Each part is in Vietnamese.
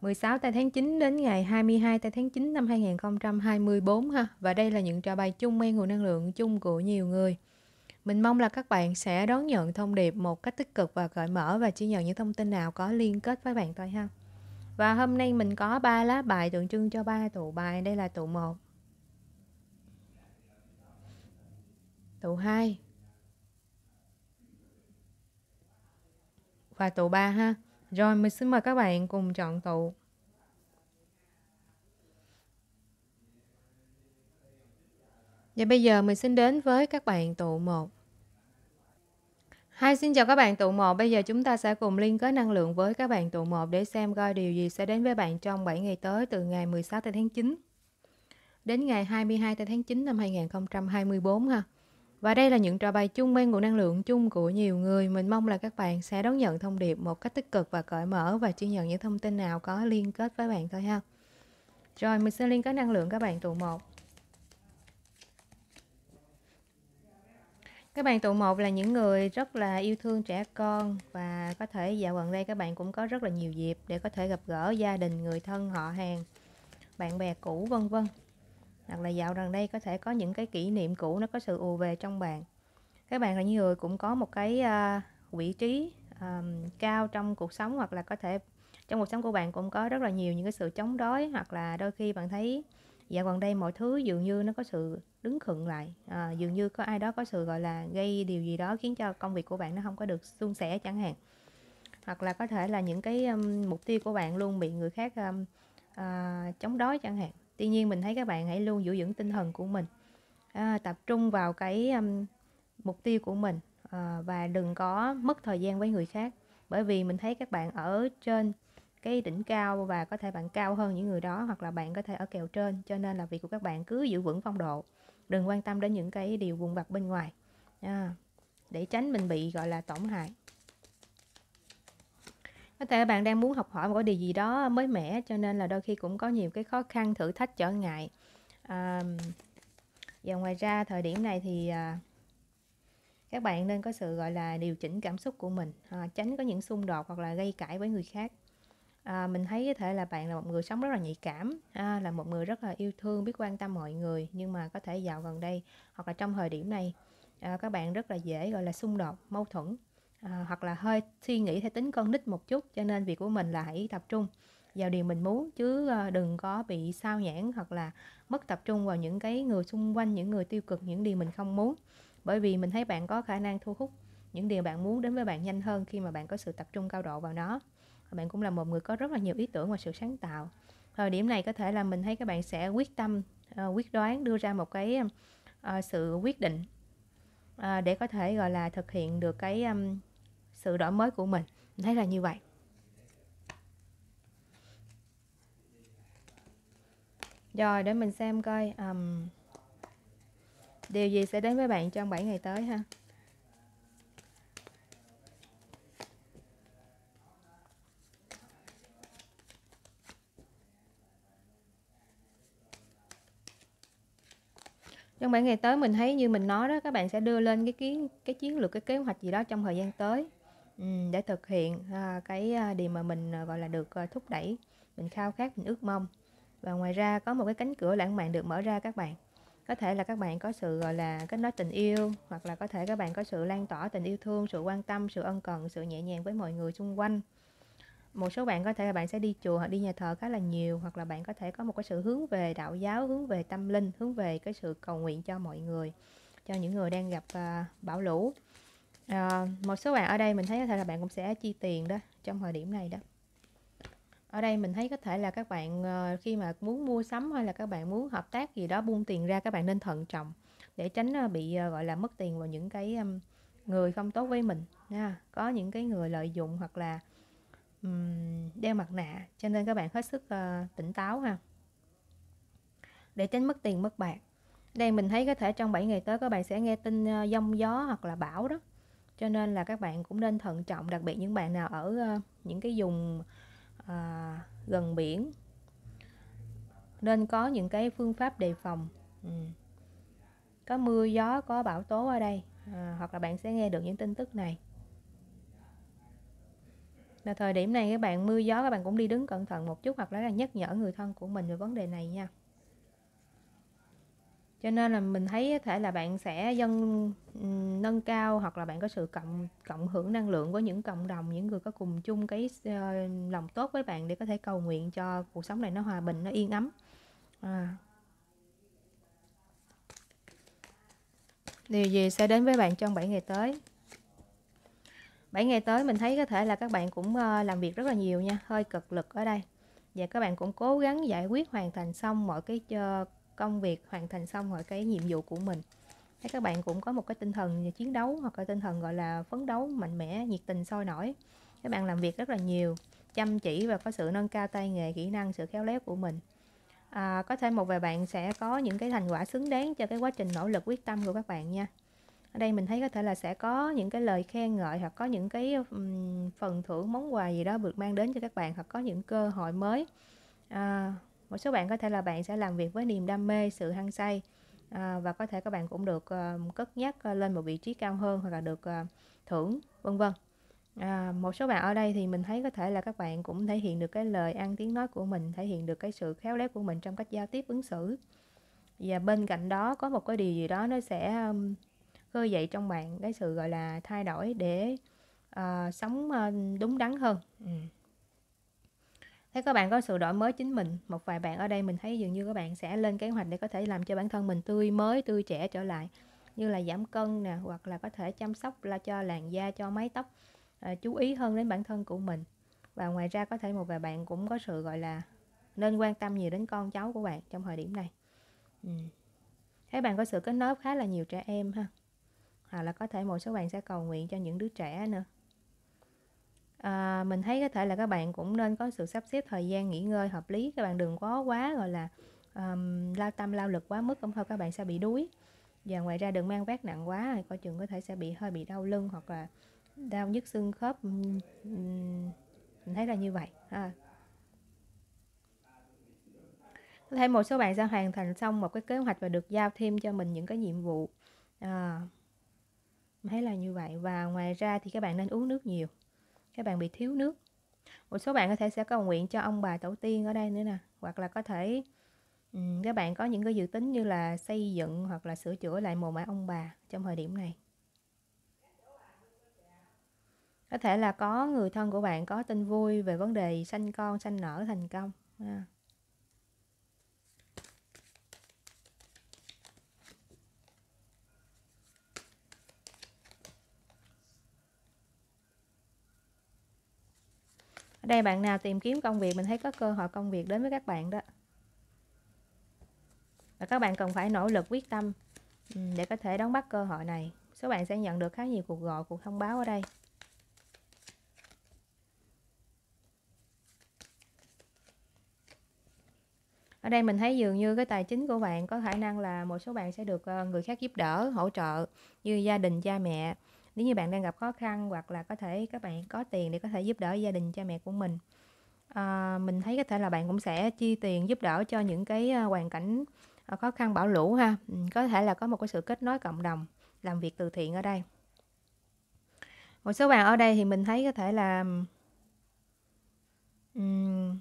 16 tại tháng 9 đến ngày 22 tại tháng 9 năm 2024 ha. Và đây là những trò bài chung mang nguồn năng lượng chung của nhiều người. Mình mong là các bạn sẽ đón nhận thông điệp một cách tích cực và cởi mở và chỉ nhận những thông tin nào có liên kết với bạn thôi ha. Và hôm nay mình có 3 lá bài tượng trưng cho 3 tụ bài. Đây là tụ 1. Tụ 2. Và tụ 3 ha. Rồi mình xin mời các bạn cùng chọn tụ. Và bây giờ mình xin đến với các bạn tụ 1. Hai, xin chào các bạn tụ 1. Bây giờ chúng ta sẽ cùng liên kết năng lượng với các bạn tụ 1 để xem coi điều gì sẽ đến với bạn trong 7 ngày tới từ ngày 16 tới tháng 9 đến ngày 22 tới tháng 9 năm 2024 ha. Và đây là những trò bài chung bên nguồn năng lượng chung của nhiều người. Mình mong là các bạn sẽ đón nhận thông điệp một cách tích cực và cởi mở và chỉ nhận những thông tin nào có liên kết với bạn thôi ha. Rồi mình sẽ liên kết năng lượng các bạn tụ 1. Các bạn tụ một là những người rất là yêu thương trẻ con và có thể dạo gần đây các bạn cũng có rất là nhiều dịp để có thể gặp gỡ gia đình, người thân, họ hàng, bạn bè cũ vân vân hoặc là dạo gần đây có thể có những cái kỷ niệm cũ nó có sự ùa về trong bạn các bạn là những người cũng có một cái uh, vị trí um, cao trong cuộc sống hoặc là có thể trong cuộc sống của bạn cũng có rất là nhiều những cái sự chống đối hoặc là đôi khi bạn thấy dạo gần đây mọi thứ dường như nó có sự đứng khựng lại à, dường như có ai đó có sự gọi là gây điều gì đó khiến cho công việc của bạn nó không có được suôn sẻ chẳng hạn hoặc là có thể là những cái um, mục tiêu của bạn luôn bị người khác um, uh, chống đối chẳng hạn tuy nhiên mình thấy các bạn hãy luôn giữ vững tinh thần của mình à, tập trung vào cái um, mục tiêu của mình à, và đừng có mất thời gian với người khác bởi vì mình thấy các bạn ở trên cái đỉnh cao và có thể bạn cao hơn những người đó hoặc là bạn có thể ở kèo trên cho nên là việc của các bạn cứ giữ vững phong độ đừng quan tâm đến những cái điều vùng vặt bên ngoài à, để tránh mình bị gọi là tổn hại có thể bạn đang muốn học hỏi một cái điều gì đó mới mẻ cho nên là đôi khi cũng có nhiều cái khó khăn, thử thách, trở ngại. À, và ngoài ra thời điểm này thì à, các bạn nên có sự gọi là điều chỉnh cảm xúc của mình, à, tránh có những xung đột hoặc là gây cãi với người khác. À, mình thấy có thể là bạn là một người sống rất là nhạy cảm, à, là một người rất là yêu thương, biết quan tâm mọi người nhưng mà có thể dạo gần đây hoặc là trong thời điểm này à, các bạn rất là dễ gọi là xung đột, mâu thuẫn à, hoặc là hơi suy nghĩ theo tính con nít một chút cho nên việc của mình là hãy tập trung vào điều mình muốn chứ ờ, đừng có bị sao nhãn hoặc là mất tập trung vào những cái người xung quanh những người tiêu cực những điều mình không muốn bởi vì mình thấy bạn có khả năng thu hút những điều bạn muốn đến với bạn nhanh hơn khi mà bạn có sự tập trung cao độ vào nó bạn cũng là một người có rất là nhiều ý tưởng và sự sáng tạo thời điểm này có thể là mình thấy các bạn sẽ quyết tâm ờ, quyết đoán đưa ra một cái sự quyết định để có thể gọi là thực hiện được cái sự đổi mới của mình mình thấy là như vậy rồi để mình xem coi um, điều gì sẽ đến với bạn trong 7 ngày tới ha trong 7 ngày tới mình thấy như mình nói đó các bạn sẽ đưa lên cái kiến cái chiến lược cái kế hoạch gì đó trong thời gian tới Ừ, để thực hiện à, cái à, điều mà mình à, gọi là được thúc đẩy mình khao khát mình ước mong và ngoài ra có một cái cánh cửa lãng mạn được mở ra các bạn có thể là các bạn có sự gọi là kết nối tình yêu hoặc là có thể các bạn có sự lan tỏa tình yêu thương sự quan tâm sự ân cần sự nhẹ nhàng với mọi người xung quanh một số bạn có thể là bạn sẽ đi chùa hoặc đi nhà thờ khá là nhiều hoặc là bạn có thể có một cái sự hướng về đạo giáo hướng về tâm linh hướng về cái sự cầu nguyện cho mọi người cho những người đang gặp uh, bão lũ à, một số bạn ở đây mình thấy có thể là bạn cũng sẽ chi tiền đó trong thời điểm này đó ở đây mình thấy có thể là các bạn ờ, khi mà muốn mua sắm hay là các bạn muốn hợp tác gì đó buông tiền ra các bạn nên thận trọng để tránh ờ, bị gọi là mất tiền vào những cái người không tốt với mình nha có những cái người lợi dụng hoặc là đeo mặt nạ cho nên các bạn hết sức tỉnh táo ha để tránh mất tiền mất bạc đây mình thấy có thể trong 7 ngày tới các bạn sẽ nghe tin uh, giông gió hoặc là bão đó cho nên là các bạn cũng nên thận trọng đặc biệt những bạn nào ở ờ, những cái vùng à, gần biển nên có những cái phương pháp đề phòng ừ. có mưa gió có bão tố ở đây à, hoặc là bạn sẽ nghe được những tin tức này là thời điểm này các bạn mưa gió các bạn cũng đi đứng cẩn thận một chút hoặc là nhắc nhở người thân của mình về vấn đề này nha cho nên là mình thấy có thể là bạn sẽ dân nâng cao hoặc là bạn có sự cộng cộng hưởng năng lượng của những cộng đồng những người có cùng chung cái uh, lòng tốt với bạn để có thể cầu nguyện cho cuộc sống này nó hòa bình nó yên ấm à. điều gì sẽ đến với bạn trong 7 ngày tới 7 ngày tới mình thấy có thể là các bạn cũng ờ, làm việc rất là nhiều nha hơi cực lực ở đây và các bạn cũng cố gắng giải quyết hoàn thành xong mọi cái ờ, công việc hoàn thành xong rồi cái nhiệm vụ của mình Thấy các bạn cũng có một cái tinh thần chiến đấu hoặc là tinh thần gọi là phấn đấu mạnh mẽ nhiệt tình sôi nổi các bạn làm việc rất là nhiều chăm chỉ và có sự nâng cao tay nghề kỹ năng sự khéo léo của mình à, có thể một vài bạn sẽ có những cái thành quả xứng đáng cho cái quá trình nỗ lực quyết tâm của các bạn nha ở đây mình thấy có thể là sẽ có những cái lời khen ngợi hoặc có những cái phần thưởng món quà gì đó được mang đến cho các bạn hoặc có những cơ hội mới à, một số bạn có thể là bạn sẽ làm việc với niềm đam mê sự hăng say à, và có thể các bạn cũng được à, cất nhắc ờ, lên một vị trí cao hơn hoặc là được à, thưởng vân vân à, một số bạn ở đây thì mình thấy có thể là các bạn cũng thể hiện được cái lời ăn tiếng nói của mình thể hiện được cái sự khéo léo của mình trong cách giao tiếp ứng xử và bên cạnh đó có một cái điều gì đó nó sẽ um, khơi dậy trong bạn cái sự gọi là thay đổi để uh, sống uh, đúng đắn hơn ừ. Thế các bạn có sự đổi mới chính mình, một vài bạn ở đây mình thấy dường như các bạn sẽ lên kế hoạch để có thể làm cho bản thân mình tươi mới, tươi trẻ trở lại. Như là giảm cân nè, hoặc là có thể chăm sóc là cho làn da, cho mái tóc, à, chú ý hơn đến bản thân của mình. Và ngoài ra có thể một vài bạn cũng có sự gọi là nên quan tâm nhiều đến con cháu của bạn trong thời điểm này. Ừ. Thế bạn có sự kết nối khá là nhiều trẻ em ha. Hoặc là có thể một số bạn sẽ cầu nguyện cho những đứa trẻ nữa à, mình thấy có thể là các bạn cũng nên có sự sắp xếp thời gian nghỉ ngơi hợp lý các bạn đừng có quá gọi là um, lao tâm lao lực quá mức không thôi các bạn sẽ bị đuối và ngoài ra đừng mang vác nặng quá coi chừng có thể sẽ bị hơi bị đau lưng hoặc là đau nhức xương khớp mình thấy là như vậy ha thêm một số bạn sẽ hoàn thành xong một cái kế hoạch và được giao thêm cho mình những cái nhiệm vụ à, thấy là như vậy và ngoài ra thì các bạn nên uống nước nhiều các bạn bị thiếu nước một số bạn có thể sẽ cầu nguyện cho ông bà tổ tiên ở đây nữa nè hoặc là có thể um, các bạn có những cái dự tính như là xây dựng hoặc là sửa chữa lại mồ mã ông bà trong thời điểm này có thể là có người thân của bạn có tin vui về vấn đề sanh con sanh nở thành công ha. đây bạn nào tìm kiếm công việc mình thấy có cơ hội công việc đến với các bạn đó và các bạn cần phải nỗ lực quyết tâm ừ, để có thể đón bắt cơ hội này số bạn sẽ nhận được khá nhiều cuộc gọi cuộc thông báo ở đây ở đây mình thấy dường như cái tài chính của bạn có khả năng là một số bạn sẽ được ờ, người khác giúp đỡ hỗ trợ như gia đình cha mẹ nếu như bạn đang gặp khó khăn hoặc là có thể các bạn có tiền để có thể giúp đỡ gia đình cha mẹ của mình à, mình thấy có thể là bạn cũng sẽ chi tiền giúp đỡ cho những cái ờ, hoàn cảnh ờ, khó khăn bão lũ ha ừ, có thể là có một cái sự kết nối cộng đồng làm việc từ thiện ở đây một số bạn ở đây thì mình thấy có thể là um,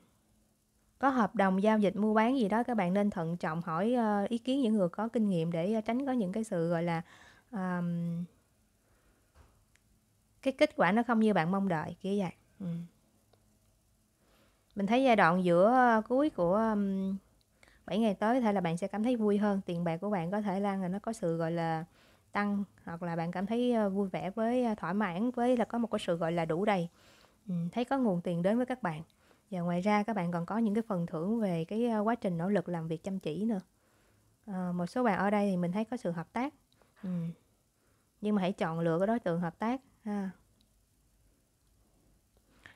có hợp đồng giao dịch mua bán gì đó các bạn nên thận trọng hỏi uh, ý kiến những người có kinh nghiệm để tránh có những cái sự gọi là um, cái kết quả nó không như bạn mong đợi kia vậy ừ. mình thấy giai đoạn giữa ờ, cuối của 7 ngày tới có thể là bạn sẽ cảm thấy vui hơn tiền bạc của bạn có thể là nó có sự gọi là tăng hoặc là bạn cảm thấy ờ, vui vẻ với ờ, thỏa mãn với là có một cái sự gọi là đủ đầy ừ, thấy có nguồn tiền đến với các bạn và ngoài ra các bạn còn có những cái phần thưởng về cái quá trình nỗ lực làm việc chăm chỉ nữa à, một số bạn ở đây thì mình thấy có sự hợp tác ừ. nhưng mà hãy chọn lựa cái đối tượng hợp tác ha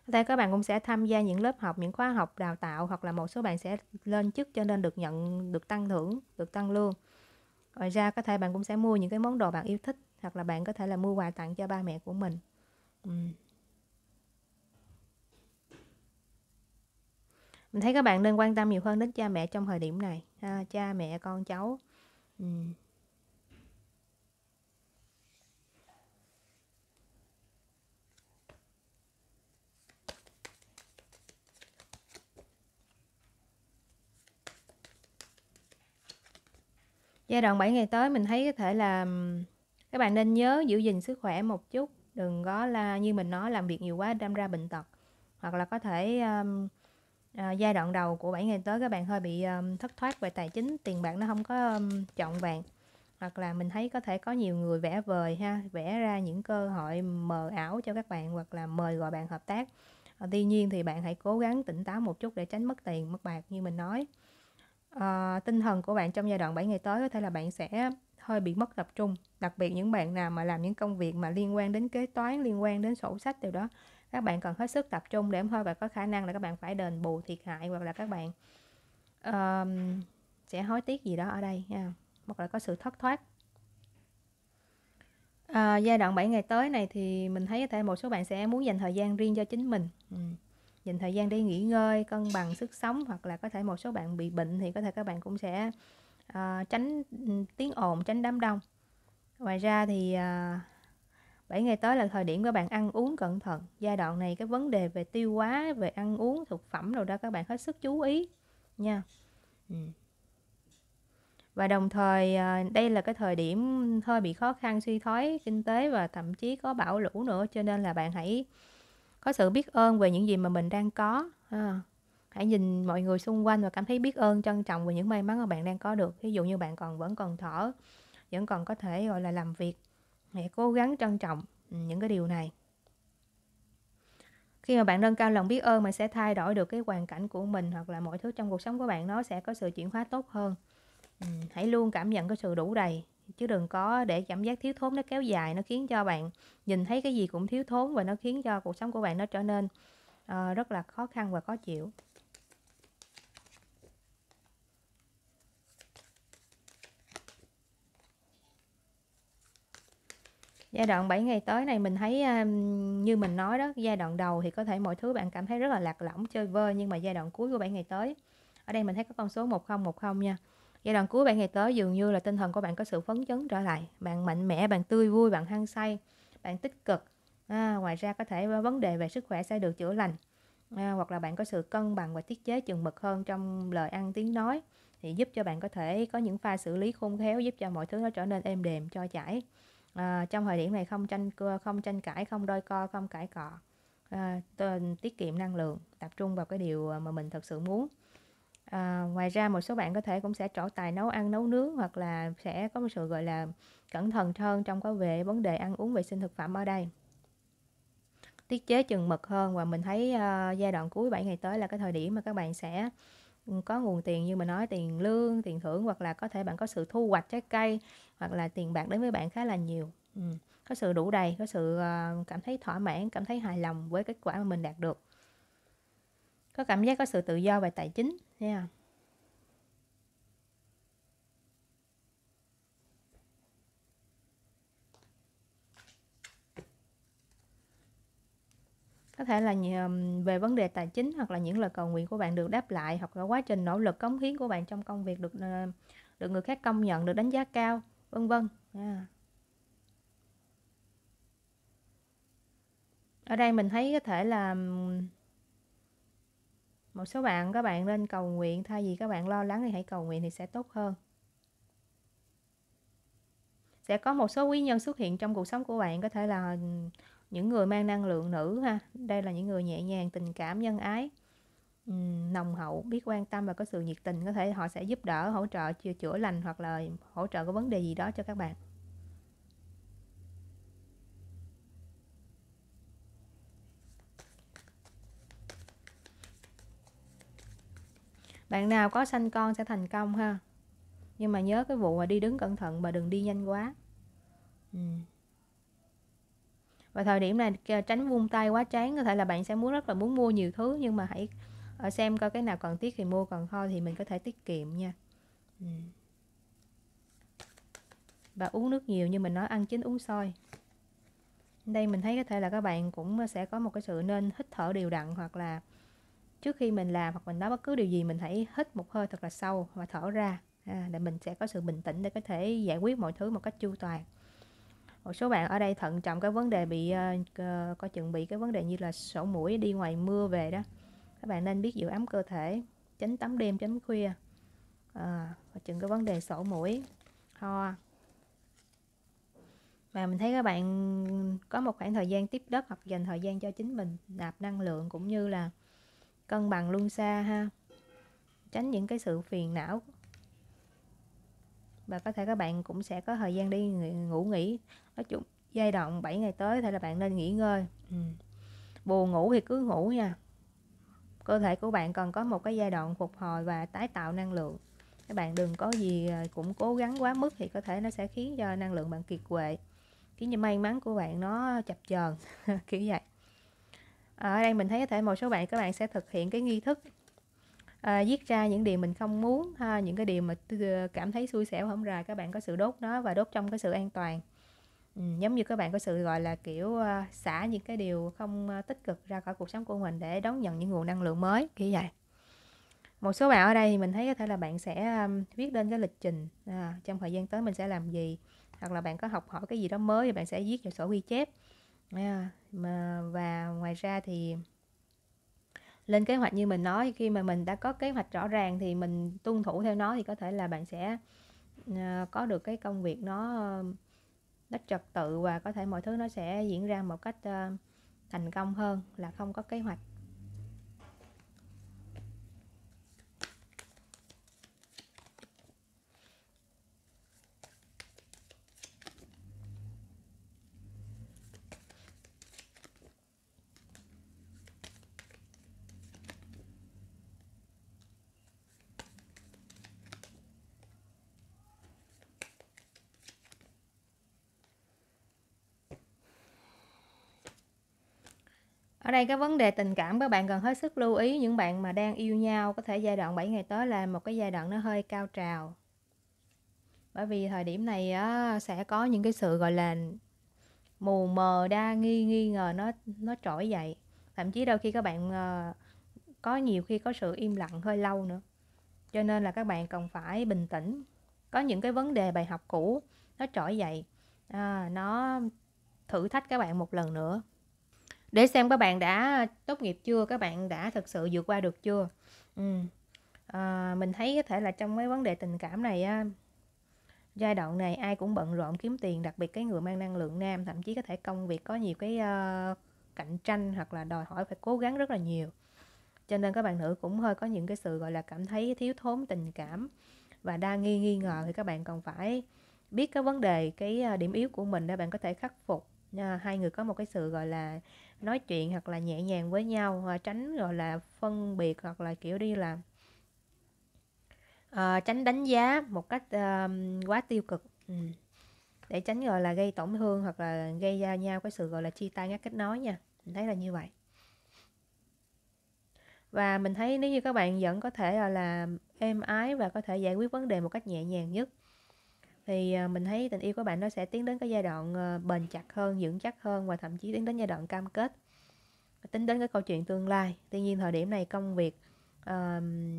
ở đây các bạn cũng sẽ tham gia những lớp học những khóa học đào tạo hoặc là một số bạn sẽ lên chức cho nên được nhận được tăng thưởng được tăng lương ngoài ra có thể bạn cũng sẽ mua những cái món đồ bạn yêu thích hoặc là bạn có thể là mua quà tặng cho ba mẹ của mình ừ. mình thấy các bạn nên quan tâm nhiều hơn đến cha mẹ trong thời điểm này ha, cha mẹ con cháu ừ. Giai đoạn 7 ngày tới mình thấy có thể là các bạn nên nhớ giữ gìn sức khỏe một chút, đừng có là như mình nói làm việc nhiều quá đâm ra bệnh tật. Hoặc là có thể um, à, giai đoạn đầu của 7 ngày tới các bạn hơi bị um, thất thoát về tài chính, tiền bạc nó không có um, trọn vẹn. Hoặc là mình thấy có thể có nhiều người vẽ vời ha, vẽ ra những cơ hội mờ ảo cho các bạn hoặc là mời gọi bạn hợp tác. tuy nhiên thì bạn hãy cố gắng tỉnh táo một chút để tránh mất tiền, mất bạc như mình nói uh, tinh thần của bạn trong giai đoạn 7 ngày tới có thể là bạn sẽ hơi bị mất tập trung đặc biệt những bạn nào mà làm những công việc mà liên quan đến kế toán liên quan đến sổ sách điều đó các bạn cần hết sức tập trung để em hơi và có khả năng là các bạn phải đền bù thiệt hại hoặc là các bạn um, sẽ hối tiếc gì đó ở đây nha hoặc là có sự thất thoát à, giai đoạn 7 ngày tới này thì mình thấy có thể một số bạn sẽ muốn dành thời gian riêng cho chính mình ừ dành thời gian để nghỉ ngơi cân bằng sức sống hoặc là có thể một số bạn bị bệnh thì có thể các bạn cũng sẽ uh, tránh ừ, tiếng ồn tránh đám đông ngoài ra thì uh, ngày tới là thời điểm các bạn ăn uống cẩn thận giai đoạn này cái vấn đề về tiêu hóa về ăn uống thực phẩm rồi đó các bạn hết sức chú ý nha ừ. và đồng thời ờ, đây là cái thời điểm hơi bị khó khăn suy thoái kinh tế và thậm chí có bão lũ nữa cho nên là bạn hãy có sự biết ơn về những gì mà mình đang có à, hãy nhìn mọi người xung quanh và cảm thấy biết ơn trân trọng về những may mắn mà bạn đang có được ví dụ như bạn còn vẫn còn thở vẫn còn có thể gọi là làm việc hãy cố gắng trân trọng ừ, những cái điều này khi mà bạn nâng cao lòng biết ơn mà sẽ thay đổi được cái hoàn cảnh của mình hoặc là mọi thứ trong cuộc sống của bạn nó sẽ có sự chuyển hóa tốt hơn ừ, hãy luôn cảm nhận cái sự đủ đầy chứ đừng có để cảm giác thiếu thốn nó kéo dài nó khiến cho bạn nhìn thấy cái gì cũng thiếu thốn và nó khiến cho cuộc sống của bạn nó trở nên uh, rất là khó khăn và khó chịu giai đoạn 7 ngày tới này mình thấy như mình nói đó giai đoạn đầu thì có thể mọi thứ bạn cảm thấy rất là lạc lõng chơi vơi nhưng mà giai đoạn cuối của 7 ngày tới ở đây mình thấy có con số 1010 nha giai đoạn cuối bạn ngày tới dường như là tinh thần của bạn có sự phấn chấn trở lại bạn mạnh mẽ bạn tươi vui bạn hăng say bạn tích cực à, ngoài ra có thể vấn đề về sức khỏe sẽ được chữa lành à, hoặc là bạn có sự cân bằng và tiết chế chừng mực hơn trong lời ăn tiếng nói thì giúp cho bạn có thể có những pha xử lý khôn khéo giúp cho mọi thứ nó trở nên êm đềm cho chảy à, trong thời điểm này không tranh không tranh cãi không đôi co không cãi cọ à, tiết kiệm năng lượng tập trung vào cái điều mà mình thật sự muốn À, ngoài ra một số bạn có thể cũng sẽ trổ tài nấu ăn nấu nướng hoặc là sẽ có một sự gọi là cẩn thận hơn trong có về vấn đề ăn uống vệ sinh thực phẩm ở đây tiết chế chừng mực hơn và mình thấy uh, giai đoạn cuối 7 ngày tới là cái thời điểm mà các bạn sẽ ừ, có nguồn tiền như mình nói tiền lương tiền thưởng hoặc là có thể bạn có sự thu hoạch trái cây hoặc là tiền bạc đến với bạn khá là nhiều ừ. có sự đủ đầy có sự uh, cảm thấy thỏa mãn cảm thấy hài lòng với kết quả mà mình đạt được có cảm giác có sự tự do về tài chính nha. không có thể là về vấn đề tài chính hoặc là những lời cầu nguyện của bạn được đáp lại hoặc là quá trình nỗ lực cống hiến của bạn trong công việc được ờ, được người khác công nhận được đánh giá cao vân vân à. ở đây mình thấy có thể là một số bạn các bạn nên cầu nguyện thay vì các bạn lo lắng thì hãy cầu nguyện thì sẽ tốt hơn sẽ có một số quý nhân xuất hiện trong cuộc sống của bạn có thể là những người mang năng lượng nữ ha đây là những người nhẹ nhàng tình cảm nhân ái nồng hậu biết quan tâm và có sự nhiệt tình có thể họ sẽ giúp đỡ hỗ trợ chữa chữa lành hoặc là hỗ trợ có vấn đề gì đó cho các bạn bạn nào có sanh con sẽ thành công ha nhưng mà nhớ cái vụ mà đi đứng cẩn thận mà đừng đi nhanh quá ừ. và thời điểm này tránh vung tay quá chán có thể là bạn sẽ muốn rất là muốn mua nhiều thứ nhưng mà hãy ờ, xem coi cái nào cần thiết thì mua còn thôi thì mình có thể tiết kiệm nha ừ. và uống nước nhiều như mình nói ăn chín uống sôi đây mình thấy có thể là các bạn cũng sẽ có một cái sự nên hít thở đều đặn hoặc là trước khi mình làm hoặc mình nói bất cứ điều gì mình hãy hít một hơi thật là sâu và thở ra à, để mình sẽ có sự bình tĩnh để có thể giải quyết mọi thứ một cách chu toàn một số bạn ở đây thận trọng cái vấn đề bị uh, có chuẩn bị cái vấn đề như là sổ mũi đi ngoài mưa về đó các bạn nên biết giữ ấm cơ thể tránh tắm đêm tránh khuya à, và chừng cái vấn đề sổ mũi ho mà mình thấy các bạn có một khoảng thời gian tiếp đất hoặc dành thời gian cho chính mình nạp năng lượng cũng như là cân bằng luôn xa ha tránh những cái sự phiền não và có thể các bạn cũng sẽ có thời gian đi ngủ nghỉ nói chung giai đoạn 7 ngày tới thì là bạn nên nghỉ ngơi ừ. buồn ngủ thì cứ ngủ nha cơ thể của bạn cần có một cái giai đoạn phục hồi và tái tạo năng lượng các bạn đừng có gì à, cũng cố gắng quá mức thì có thể nó sẽ khiến cho năng lượng bạn kiệt quệ khiến cho may mắn của bạn nó chập chờn kiểu vậy Ờ, ở đây mình thấy có thể một số bạn các bạn sẽ thực hiện cái nghi thức à, viết ra những điều mình không muốn ha, những cái điều mà cảm thấy xui xẻo không ra các bạn có sự đốt nó và đốt trong cái sự an toàn ừ, giống như các bạn có sự gọi là kiểu à, xả những cái điều không tích cực ra khỏi cuộc sống của mình để đón nhận những nguồn năng lượng mới kiểu vậy một số bạn ở đây thì mình thấy có thể là bạn sẽ viết lên cái lịch trình à, trong thời gian tới mình sẽ làm gì hoặc là bạn có học hỏi cái gì đó mới thì bạn sẽ viết vào sổ ghi chép yeah. mà và ngoài ra thì lên kế hoạch như mình nói khi mà mình đã có kế hoạch rõ ràng thì mình tuân thủ theo nó thì có thể là bạn sẽ ờ, có được cái công việc nó nó trật tự và có thể mọi thứ nó sẽ diễn ra một cách ờ, thành công hơn là không có kế hoạch Ở đây cái vấn đề tình cảm các bạn cần hết sức lưu ý những bạn mà đang yêu nhau có thể giai đoạn 7 ngày tới là một cái giai đoạn nó hơi cao trào. Bởi vì thời điểm này á, sẽ có những cái sự gọi là mù mờ đa nghi nghi ngờ nó nó trỗi dậy. Thậm chí đôi khi các bạn ờ, có nhiều khi có sự im lặng hơi lâu nữa. Cho nên là các bạn cần phải bình tĩnh. Có những cái vấn đề bài học cũ nó trỗi dậy. À, nó thử thách các bạn một lần nữa để xem các bạn đã tốt nghiệp chưa các bạn đã thực sự vượt qua được chưa ừ. à, mình thấy có thể là trong mấy vấn đề tình cảm này á, giai đoạn này ai cũng bận rộn kiếm tiền đặc biệt cái người mang năng lượng nam thậm chí có thể công việc có nhiều cái uh, cạnh tranh hoặc là đòi hỏi phải cố gắng rất là nhiều cho nên các bạn nữ cũng hơi có những cái sự gọi là cảm thấy thiếu thốn tình cảm và đa nghi nghi ngờ thì các bạn còn phải biết cái vấn đề cái ờ, điểm yếu của mình để bạn có thể khắc phục Ờ, hai người có một cái sự gọi là nói chuyện hoặc là nhẹ nhàng với nhau à, tránh gọi là phân biệt hoặc là kiểu đi là à, ờ, tránh đánh giá một cách à, quá tiêu cực ừ. để tránh gọi là gây tổn thương hoặc là gây ra nhau cái sự gọi là chia tay ngắt kết nối nha mình thấy là như vậy và mình thấy nếu như các bạn vẫn có thể gọi là êm ái và có thể giải quyết vấn đề một cách nhẹ nhàng nhất thì ờ, mình thấy tình yêu của bạn nó sẽ tiến đến cái giai đoạn ờ, bền chặt hơn vững chắc hơn và thậm chí tiến đến giai đoạn cam kết tính đến cái câu chuyện tương lai tuy nhiên thời điểm này công việc uh,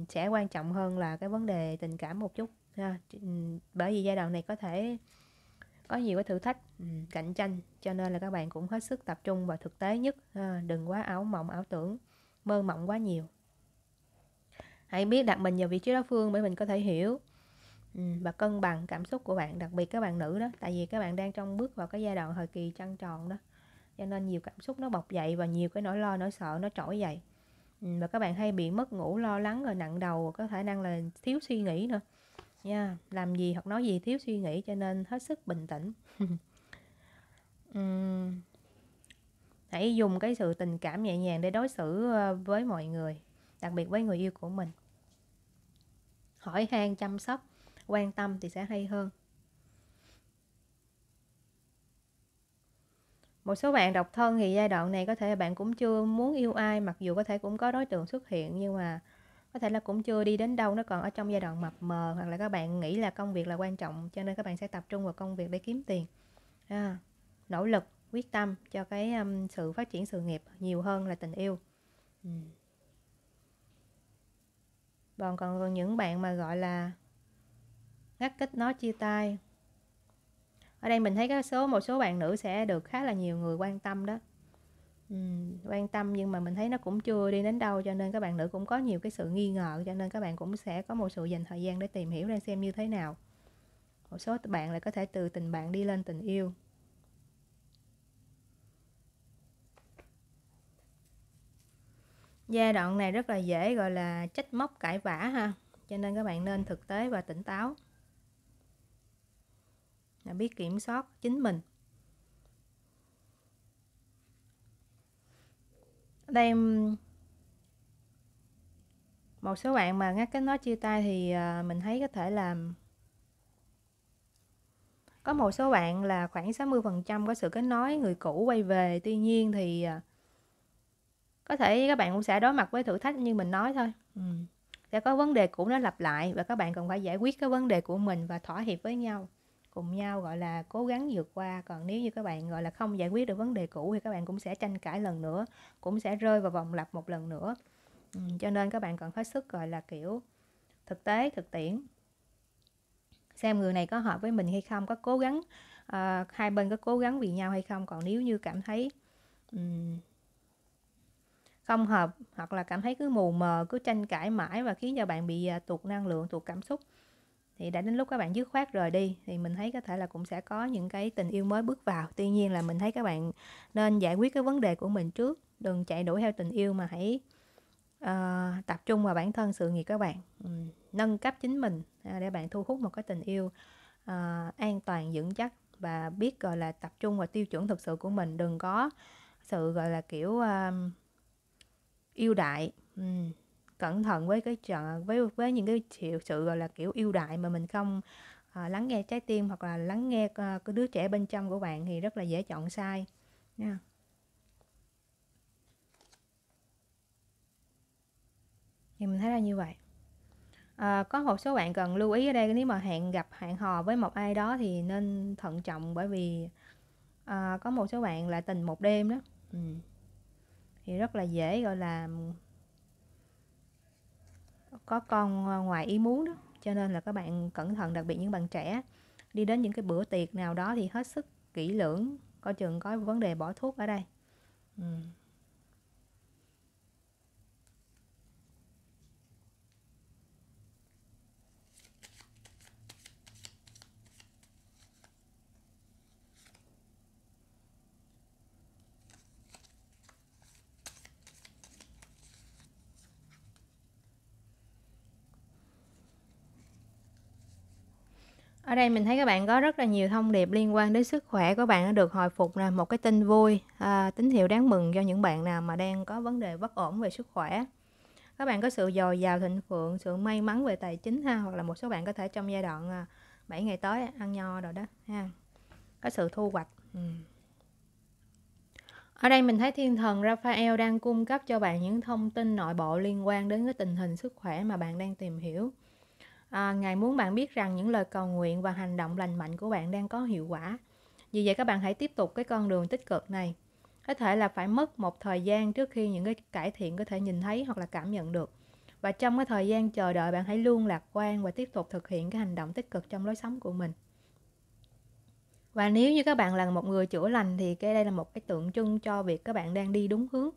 sẽ quan trọng hơn là cái vấn đề tình cảm một chút ha ừ, bởi vì giai đoạn này có thể có nhiều cái thử thách ừ, cạnh tranh cho nên là các bạn cũng hết sức tập trung và thực tế nhất ha. đừng quá ảo mộng ảo tưởng mơ mộng quá nhiều hãy biết đặt mình vào vị trí đối phương để mình có thể hiểu Ừ, và cân bằng cảm xúc của bạn đặc biệt các bạn nữ đó tại vì các bạn đang trong bước vào cái giai đoạn thời kỳ trăng tròn đó cho nên nhiều cảm xúc nó bộc dậy và nhiều cái nỗi lo nỗi sợ nó trỗi dậy ừ, và các bạn hay bị mất ngủ lo lắng rồi nặng đầu có khả năng là thiếu suy nghĩ nữa nha yeah. làm gì hoặc nói gì thiếu suy nghĩ cho nên hết sức bình tĩnh uhm. hãy dùng cái sự tình cảm nhẹ nhàng để đối xử ờ, với mọi người đặc biệt với người yêu của mình hỏi han chăm sóc quan tâm thì sẽ hay hơn một số bạn độc thân thì giai đoạn này có thể bạn cũng chưa muốn yêu ai mặc dù có thể cũng có đối tượng xuất hiện nhưng mà có thể là cũng chưa đi đến đâu nó còn ở trong giai đoạn mập mờ hoặc là các bạn nghĩ là công việc là quan trọng cho nên các bạn sẽ tập trung vào công việc để kiếm tiền à, nỗ lực quyết tâm cho cái um, sự phát triển sự nghiệp nhiều hơn là tình yêu ừ. còn còn những bạn mà gọi là ngắt kết nó chia tay ở đây mình thấy cái số một số bạn nữ sẽ được khá là nhiều người quan tâm đó ừ, quan tâm nhưng mà mình thấy nó cũng chưa đi đến đâu cho nên các bạn nữ cũng có nhiều cái sự nghi ngờ cho nên các bạn cũng sẽ có một sự dành thời gian để tìm hiểu ra xem như thế nào một số bạn lại có thể từ tình bạn đi lên tình yêu giai đoạn này rất là dễ gọi là trách móc cãi vã ha cho nên các bạn nên thực tế và tỉnh táo là biết kiểm soát chính mình đây một số bạn mà ngắt cái nó chia tay thì à, mình thấy có thể là có một số bạn là khoảng 60% có sự kết nối người cũ quay về tuy nhiên thì à, có thể các bạn cũng sẽ đối mặt với thử thách như mình nói thôi ừ. sẽ có vấn đề cũ nó lặp lại và các bạn cần phải giải quyết cái vấn đề của mình và thỏa hiệp với nhau cùng nhau gọi là cố gắng vượt qua còn nếu như các bạn gọi là không giải quyết được vấn đề cũ thì các bạn cũng sẽ tranh cãi lần nữa cũng sẽ rơi vào vòng lặp một lần nữa ừ, cho nên các bạn cần hết sức gọi là kiểu thực tế thực tiễn xem người này có hợp với mình hay không có cố gắng uh, hai bên có cố gắng vì nhau hay không còn nếu như cảm thấy um, không hợp hoặc là cảm thấy cứ mù mờ cứ tranh cãi mãi và khiến cho bạn bị uh, tuột năng lượng tụt cảm xúc thì đã đến lúc các bạn dứt khoát rời đi thì mình thấy có thể là cũng sẽ có những cái tình yêu mới bước vào tuy nhiên là mình thấy các bạn nên giải quyết cái vấn đề của mình trước đừng chạy đuổi theo tình yêu mà hãy uh, tập trung vào bản thân sự nghiệp các bạn ừ. nâng cấp chính mình uh, để bạn thu hút một cái tình yêu uh, an toàn vững chắc và biết gọi là tập trung vào tiêu chuẩn thực sự của mình đừng có sự gọi là kiểu uh, yêu đại ừ cẩn thận với cái trợ với với những cái sự, sự gọi là kiểu yêu đại mà mình không à, lắng nghe trái tim hoặc là lắng nghe à, cái đứa trẻ bên trong của bạn thì rất là dễ chọn sai nha thì mình thấy ra như vậy à, có một số bạn cần lưu ý ở đây nếu mà hẹn gặp hẹn hò với một ai đó thì nên thận trọng bởi vì à, có một số bạn là tình một đêm đó ừ. thì rất là dễ gọi là có con ờ, ngoài ý muốn đó cho nên là các bạn cẩn thận đặc biệt những bạn trẻ đi đến những cái bữa tiệc nào đó thì hết sức kỹ lưỡng coi chừng có vấn đề bỏ thuốc ở đây ừ. ở đây mình thấy các bạn có rất là nhiều thông điệp liên quan đến sức khỏe của bạn đã được hồi phục là một cái tin vui à, tín hiệu đáng mừng cho những bạn nào mà đang có vấn đề bất ổn về sức khỏe các bạn có sự dồi dào thịnh vượng sự may mắn về tài chính ha hoặc là một số bạn có thể trong giai đoạn 7 à, ngày tới ăn nho rồi đó ha có sự thu hoạch ừ. ở đây mình thấy thiên thần Raphael đang cung cấp cho bạn những thông tin nội bộ liên quan đến cái tình hình sức khỏe mà bạn đang tìm hiểu à, Ngài muốn bạn biết rằng những lời cầu nguyện và hành động lành mạnh của bạn đang có hiệu quả. Vì vậy các bạn hãy tiếp tục cái con đường tích cực này. Có thể là phải mất một thời gian trước khi những cái cải thiện có thể nhìn thấy hoặc là cảm nhận được. Và trong cái thời gian chờ đợi bạn hãy luôn lạc quan và tiếp tục thực hiện cái hành động tích cực trong lối sống của mình. Và nếu như các bạn là một người chữa lành thì cái đây là một cái tượng trưng cho việc các bạn đang đi đúng hướng.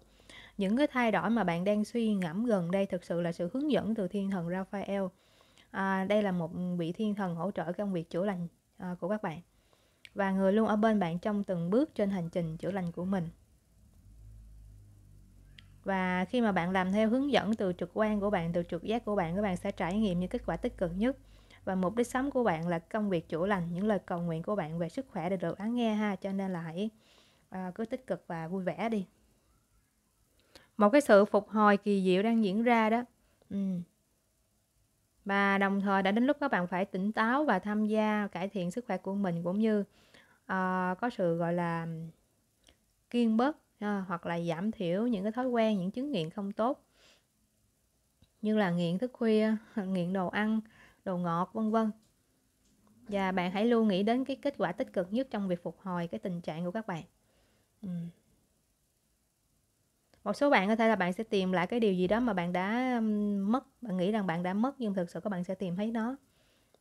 Những cái thay đổi mà bạn đang suy ngẫm gần đây thực sự là sự hướng dẫn từ thiên thần Raphael à, đây là một vị thiên thần hỗ trợ công việc chữa lành à, của các bạn và người luôn ở bên bạn trong từng bước trên hành trình chữa lành của mình và khi mà bạn làm theo hướng dẫn từ trực quan của bạn từ trực giác của bạn các bạn sẽ trải nghiệm những kết quả tích cực nhất và mục đích sống của bạn là công việc chữa lành những lời cầu nguyện của bạn về sức khỏe để được lắng nghe ha cho nên là hãy à, cứ tích cực và vui vẻ đi một cái sự phục hồi kỳ diệu đang diễn ra đó ừ và đồng thời đã đến lúc các bạn phải tỉnh táo và tham gia cải thiện sức khỏe của mình cũng như uh, có sự gọi là kiên bớt uh, hoặc là giảm thiểu những cái thói quen những chứng nghiện không tốt như là nghiện thức khuya nghiện đồ ăn đồ ngọt vân vân và bạn hãy luôn nghĩ đến cái kết quả tích cực nhất trong việc phục hồi cái tình trạng của các bạn uhm một số bạn có thể là bạn sẽ tìm lại cái điều gì đó mà bạn đã mất bạn nghĩ rằng bạn đã mất nhưng thực sự các bạn sẽ tìm thấy nó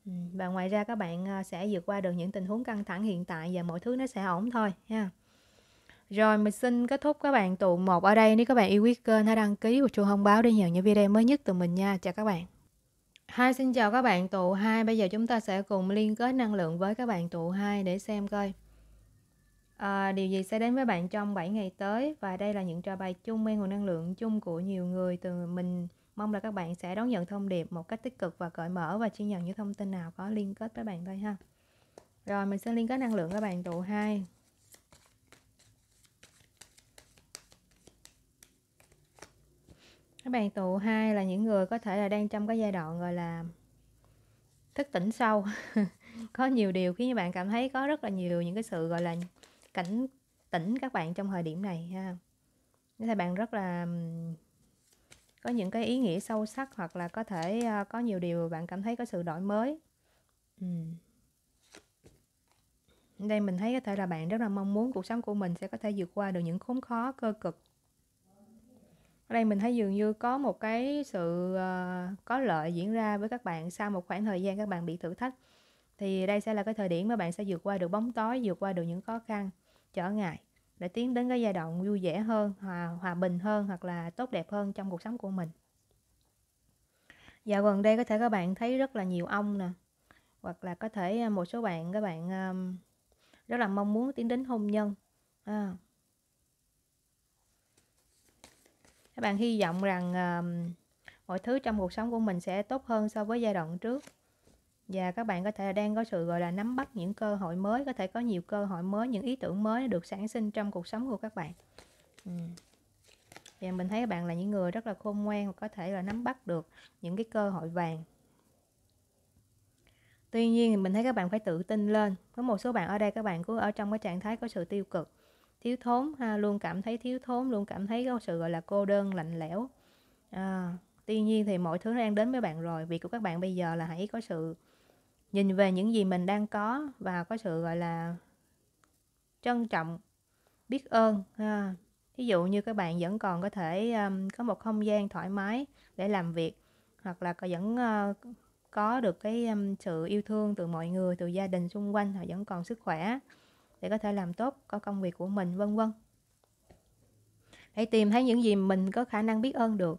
và ngoài ra các bạn ờ, sẽ vượt qua được những tình huống căng thẳng hiện tại và mọi thứ nó sẽ ổn thôi ha rồi mình xin kết thúc các bạn tụ một ở đây nếu các bạn yêu quý kênh hãy đăng ký và chuông thông báo để nhận những video mới nhất từ mình nha chào các bạn hai xin chào các bạn tụ hai bây giờ chúng ta sẽ cùng liên kết năng lượng với các bạn tụ hai để xem coi À, điều gì sẽ đến với bạn trong 7 ngày tới và đây là những trò bài chung mang nguồn năng lượng chung của nhiều người từ mình mong là các bạn sẽ đón nhận thông điệp một cách tích cực và cởi mở và chia nhận những thông tin nào có liên kết với bạn thôi ha rồi mình sẽ liên kết năng lượng các bạn tụ 2 các bạn tụ 2 là những người có thể là đang trong cái giai đoạn gọi là thức tỉnh sâu có nhiều điều khiến bạn cảm thấy có rất là nhiều những cái sự gọi là cảnh tỉnh các bạn trong thời điểm này ha nếu là bạn rất là có những cái ý nghĩa sâu sắc hoặc là có thể ờ, có nhiều điều bạn cảm thấy có sự đổi mới ừ. đây mình thấy có thể là bạn rất là mong muốn cuộc sống của mình sẽ có thể vượt qua được những khốn khó cơ cực ở đây mình thấy dường như có một cái sự ờ, có lợi diễn ra với các bạn sau một khoảng thời gian các bạn bị thử thách thì đây sẽ là cái thời điểm mà bạn sẽ vượt qua được bóng tối vượt qua được những khó khăn trở ngại để tiến đến cái giai đoạn vui vẻ hơn hòa hòa bình hơn hoặc là tốt đẹp hơn trong cuộc sống của mình dạo gần đây có thể các bạn thấy rất là nhiều ông nè hoặc là có thể à, một số bạn các bạn um, rất là mong muốn tiến đến hôn nhân à. các bạn hy vọng rằng um, mọi thứ trong cuộc sống của mình sẽ tốt hơn so với giai đoạn trước và các bạn có thể đang có sự gọi là nắm bắt những cơ hội mới có thể có nhiều cơ hội mới những ý tưởng mới được sản sinh trong cuộc sống của các bạn và mình thấy các bạn là những người rất là khôn ngoan và có thể là nắm bắt được những cái cơ hội vàng tuy nhiên thì mình thấy các bạn phải tự tin lên có một số bạn ở đây các bạn cứ ở trong cái trạng thái có sự tiêu cực thiếu thốn ha luôn cảm thấy thiếu thốn luôn cảm thấy có sự gọi là cô đơn lạnh lẽo à, tuy nhiên thì mọi thứ đang đến với bạn rồi việc của các bạn bây giờ là hãy có sự nhìn về những gì mình đang có và có sự gọi là trân trọng biết ơn ha. ví dụ như các bạn vẫn còn có thể um, có một không gian thoải mái để làm việc hoặc là vẫn uh, có được cái um, sự yêu thương từ mọi người từ gia đình xung quanh họ vẫn còn sức khỏe để có thể làm tốt có công việc của mình vân vân hãy tìm thấy những gì mình có khả năng biết ơn được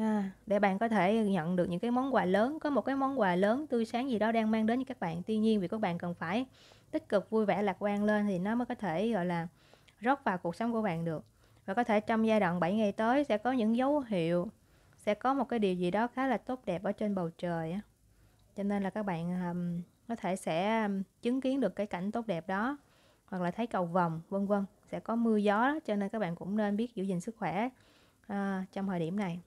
À, để bạn có thể nhận được những cái món quà lớn, có một cái món quà lớn tươi sáng gì đó đang mang đến cho các bạn. Tuy nhiên vì các bạn cần phải tích cực, vui vẻ, lạc quan lên thì nó mới có thể gọi là rót vào cuộc sống của bạn được. Và có thể trong giai đoạn 7 ngày tới sẽ có những dấu hiệu, sẽ có một cái điều gì đó khá là tốt đẹp ở trên bầu trời Cho nên là các bạn um, có thể sẽ chứng kiến được cái cảnh tốt đẹp đó hoặc là thấy cầu vồng vân vân sẽ có mưa gió đó, cho nên các bạn cũng nên biết giữ gìn sức khỏe uh, trong thời điểm này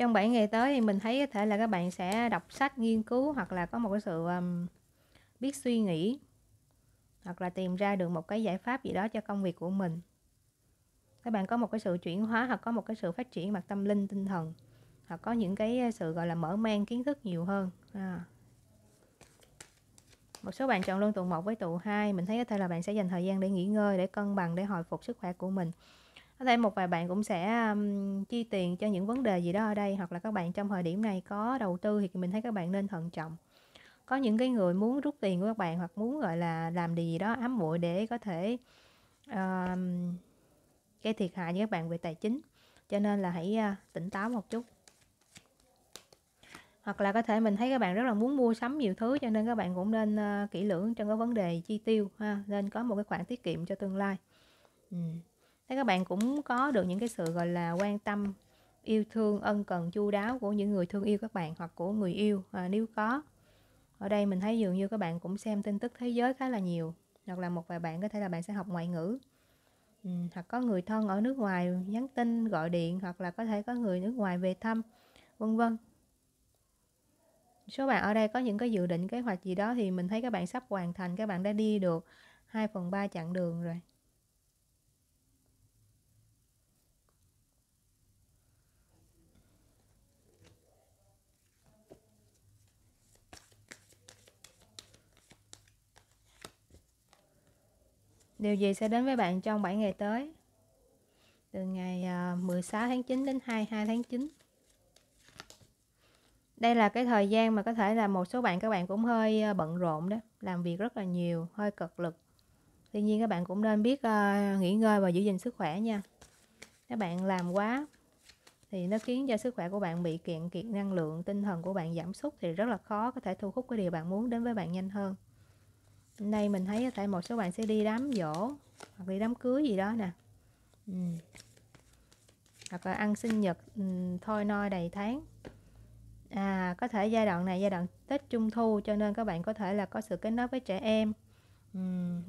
trong 7 ngày tới thì mình thấy có thể là các bạn sẽ đọc sách nghiên cứu hoặc là có một cái sự um, biết suy nghĩ hoặc là tìm ra được một cái giải pháp gì đó cho công việc của mình các bạn có một cái sự chuyển hóa hoặc có một cái sự phát triển mặt tâm linh tinh thần hoặc có những cái uh, sự gọi là mở mang kiến thức nhiều hơn à. một số bạn chọn luôn tuần 1 với tuần 2 mình thấy có thể là bạn sẽ dành thời gian để nghỉ ngơi để cân bằng để hồi phục sức khỏe của mình có thể một vài bạn cũng sẽ um, chi tiền cho những vấn đề gì đó ở đây hoặc là các bạn trong thời điểm này có đầu tư thì mình thấy các bạn nên thận trọng có những cái người muốn rút tiền của các bạn hoặc muốn gọi là làm điều gì đó ám muội để có thể uh, gây thiệt hại với các bạn về tài chính cho nên là hãy uh, tỉnh táo một chút hoặc là có thể mình thấy các bạn rất là muốn mua sắm nhiều thứ cho nên các bạn cũng nên uh, kỹ lưỡng trong cái vấn đề chi tiêu ha nên có một cái khoản tiết kiệm cho tương lai ừ thế các bạn cũng có được những cái sự gọi là quan tâm yêu thương ân cần chu đáo của những người thương yêu các bạn hoặc của người yêu à, nếu có ở đây mình thấy dường như các bạn cũng xem tin tức thế giới khá là nhiều hoặc là một vài bạn có thể là bạn sẽ học ngoại ngữ ừ, hoặc có người thân ở nước ngoài nhắn tin gọi điện hoặc là có thể có người nước ngoài về thăm vân vân số bạn ở đây có những cái dự định kế hoạch gì đó thì mình thấy các bạn sắp hoàn thành các bạn đã đi được 2 phần 3 chặng đường rồi Điều gì sẽ đến với bạn trong 7 ngày tới? Từ ngày 16 à, tháng 9 đến 22 tháng 9. Đây là cái thời gian mà có thể là một số bạn các bạn cũng hơi à, bận rộn đó, làm việc rất là nhiều, hơi cực lực. Tuy nhiên các bạn cũng nên biết à, nghỉ ngơi và giữ gìn sức khỏe nha. Các bạn làm quá thì nó khiến cho sức khỏe của bạn bị kiện kiệt năng lượng, tinh thần của bạn giảm sút thì rất là khó có thể thu hút cái điều bạn muốn đến với bạn nhanh hơn đây mình thấy tại một số bạn sẽ đi đám dỗ hoặc đi đám cưới gì đó nè ừ. hoặc là ăn sinh nhật ừ, thôi noi đầy tháng à có thể giai đoạn này giai đoạn tết trung thu cho nên các bạn có thể là có sự kết nối với trẻ em ừ,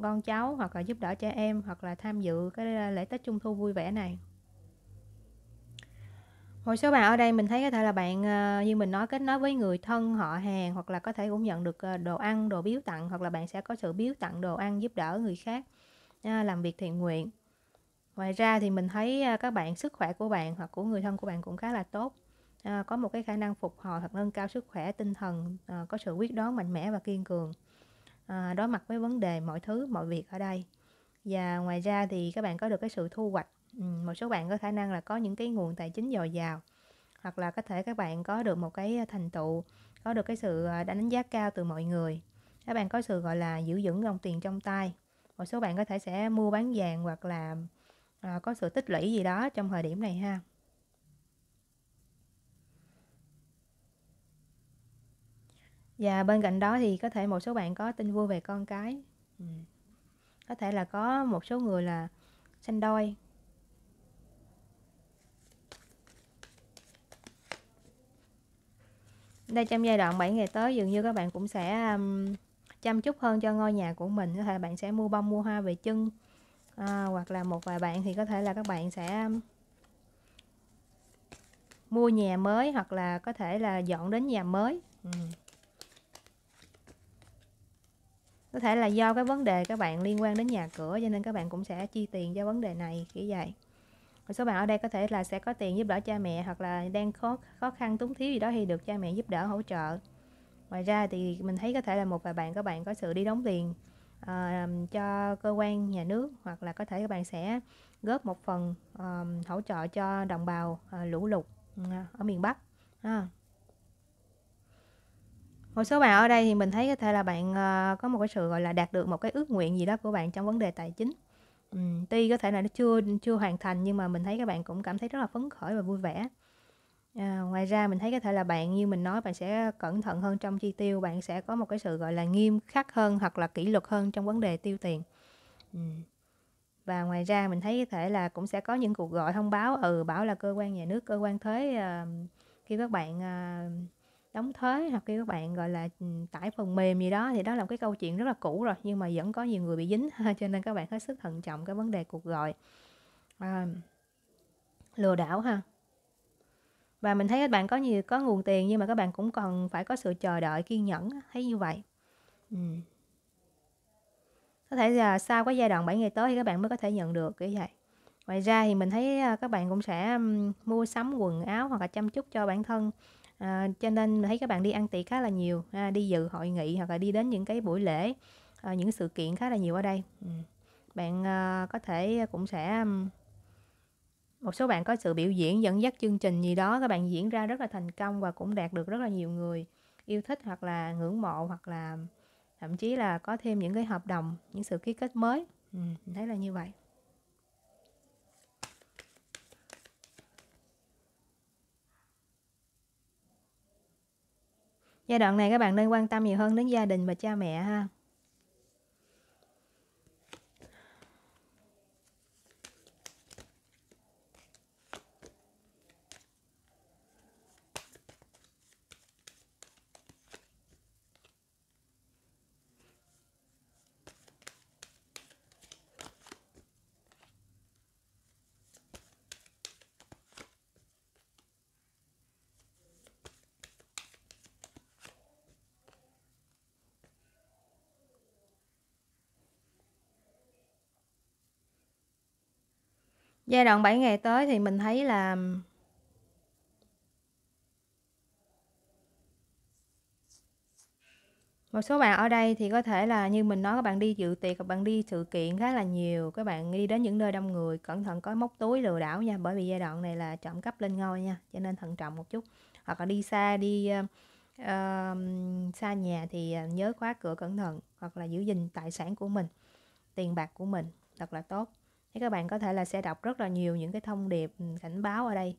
con cháu hoặc là giúp đỡ trẻ em hoặc là tham dự cái lễ tết trung thu vui vẻ này một số bạn ở đây mình thấy có thể là bạn, ờ, như mình nói, kết nối với người thân, họ hàng hoặc là có thể cũng nhận được, ờ, đồ ăn, đồ biếu tặng hoặc là bạn sẽ có sự biếu tặng đồ ăn giúp đỡ người khác, ờ, làm việc thiện nguyện. Ngoài ra thì mình thấy, các bạn sức khỏe của bạn hoặc của người thân của bạn cũng khá là tốt, a, có một cái khả năng phục hồi hoặc nâng cao sức khỏe tinh thần, ờ, có sự quyết đoán mạnh mẽ và kiên cường, à, đối mặt với vấn đề mọi thứ, mọi việc ở đây. Và ngoài ra thì các bạn có được cái sự thu hoạch một số bạn có khả năng là có những cái nguồn tài chính dồi dào hoặc là có thể các bạn có được một cái ờ, thành tựu có được cái sự ờ, đánh giá cao từ mọi người các bạn có sự gọi là giữ vững dòng tiền trong tay một số bạn có thể sẽ mua bán vàng hoặc là à, có sự tích lũy gì đó trong thời điểm này ha và bên cạnh đó thì có thể một số bạn có tin vui về con cái ừ. có thể là có một số người là sinh đôi đây trong giai đoạn 7 ngày tới dường như các bạn cũng sẽ um, chăm chút hơn cho ngôi nhà của mình có thể bạn sẽ mua bông mua hoa về chân à, hoặc là một vài bạn thì có thể là các bạn sẽ mua nhà mới hoặc là có thể là dọn đến nhà mới ừ. có thể là do cái vấn đề các bạn liên quan đến nhà cửa cho nên các bạn cũng sẽ chi tiền cho vấn đề này kiểu vậy một số bạn ở đây có thể là sẽ có tiền giúp đỡ cha mẹ hoặc là đang khó khó khăn túng thiếu gì đó thì được cha mẹ giúp đỡ hỗ trợ ngoài ra thì mình thấy có thể là một vài bạn các bạn có sự đi đóng tiền uh, cho cơ quan nhà nước hoặc là có thể các bạn sẽ góp một phần uh, hỗ trợ cho đồng bào uh, lũ lụt uh, ở miền Bắc ha. Một số bạn ở đây thì mình thấy có thể là bạn uh, có một cái sự gọi là đạt được một cái ước nguyện gì đó của bạn trong vấn đề tài chính tuy có thể là nó chưa chưa hoàn thành nhưng mà mình thấy các bạn cũng cảm thấy rất là phấn khởi và vui vẻ à, ngoài ra mình thấy có thể là bạn như mình nói bạn sẽ cẩn thận hơn trong chi tiêu bạn sẽ có một cái sự gọi là nghiêm khắc hơn hoặc là kỷ luật hơn trong vấn đề tiêu tiền và ngoài ra mình thấy có thể là cũng sẽ có những cuộc gọi thông báo ừ bảo là cơ quan nhà nước cơ quan thuế uh, khi các bạn uh, đóng thuế hoặc khi các bạn gọi là ừ, tải phần mềm gì đó thì đó là một cái câu chuyện rất là cũ rồi nhưng mà vẫn có nhiều người bị dính cho nên các bạn hết sức thận trọng cái vấn đề cuộc gọi à, lừa đảo ha và mình thấy các bạn có nhiều có nguồn tiền nhưng mà các bạn cũng còn phải có sự chờ đợi kiên nhẫn thấy như vậy ừ. có thể là sau cái giai đoạn 7 ngày tới thì các bạn mới có thể nhận được cái vậy ngoài ra thì mình thấy à, các bạn cũng sẽ mua sắm quần áo hoặc là chăm chút cho bản thân à, cho nên thấy các bạn đi ăn tiệc khá là nhiều à, đi dự hội nghị hoặc là đi đến những cái buổi lễ à, những sự kiện khá là nhiều ở đây ừ. bạn à, có thể cũng sẽ một số bạn có sự biểu diễn dẫn dắt chương trình gì đó các bạn diễn ra rất là thành công và cũng đạt được rất là nhiều người yêu thích hoặc là ngưỡng mộ hoặc là thậm chí là có thêm những cái hợp đồng những sự ký kết mới ừ, thấy là như vậy giai đoạn này các bạn nên quan tâm nhiều hơn đến gia đình và cha mẹ ha giai đoạn 7 ngày tới thì mình thấy là một số bạn ở đây thì có thể là như mình nói các bạn đi dự tiệc các bạn đi sự kiện khá là nhiều các bạn đi đến những nơi đông người cẩn thận có móc túi lừa đảo nha bởi vì giai đoạn này là trộm cắp lên ngôi nha cho nên thận trọng một chút hoặc là đi xa đi uh, xa nhà thì ờ, nhớ khóa cửa cẩn thận hoặc là giữ gìn tài sản của mình tiền bạc của mình thật là tốt thì các bạn có thể là sẽ đọc rất là nhiều những cái thông điệp ừ, cảnh báo ở đây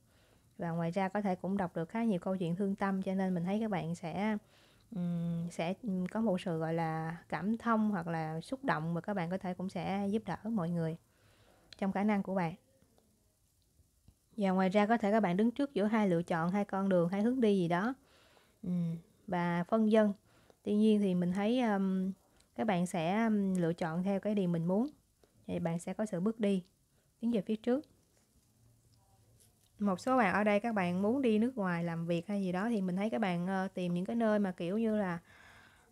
và ngoài ra có thể cũng đọc được khá nhiều câu chuyện thương tâm cho nên mình thấy các bạn sẽ um, sẽ ừ, có một sự gọi là cảm thông hoặc là xúc động mà các bạn có thể cũng sẽ giúp đỡ mọi người trong khả năng của bạn và ngoài ra có thể các bạn đứng trước giữa hai lựa chọn hai con đường hai hướng đi gì đó um, và phân dân tuy nhiên thì mình thấy um, các bạn sẽ um, lựa chọn theo cái điều mình muốn thì bạn sẽ có sự bước đi tiến về phía trước một số bạn ở đây các bạn muốn đi nước ngoài làm việc hay gì đó thì mình thấy các bạn uh, tìm những cái nơi mà kiểu như là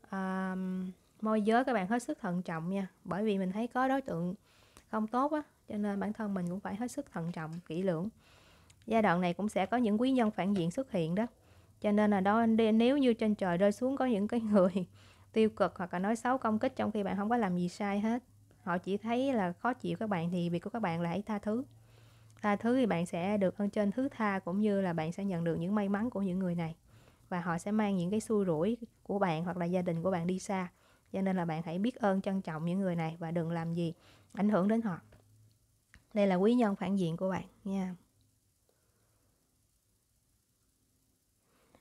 uh, môi giới các bạn hết sức thận trọng nha bởi vì mình thấy có đối tượng không tốt á cho nên bản thân mình cũng phải hết sức thận trọng kỹ lưỡng giai đoạn này cũng sẽ có những quý nhân phản diện xuất hiện đó cho nên là đó nếu như trên trời rơi xuống có những cái người tiêu cực hoặc là nói xấu công kích trong khi bạn không có làm gì sai hết họ chỉ thấy là khó chịu các bạn thì việc của các bạn là hãy tha thứ tha thứ thì bạn sẽ được ơn trên thứ tha cũng như là bạn sẽ nhận được những may mắn của những người này và họ sẽ mang những cái xui rủi của bạn hoặc là gia đình của bạn đi xa cho nên là bạn hãy biết ơn trân trọng những người này và đừng làm gì ảnh hưởng đến họ đây là quý nhân phản diện của bạn nha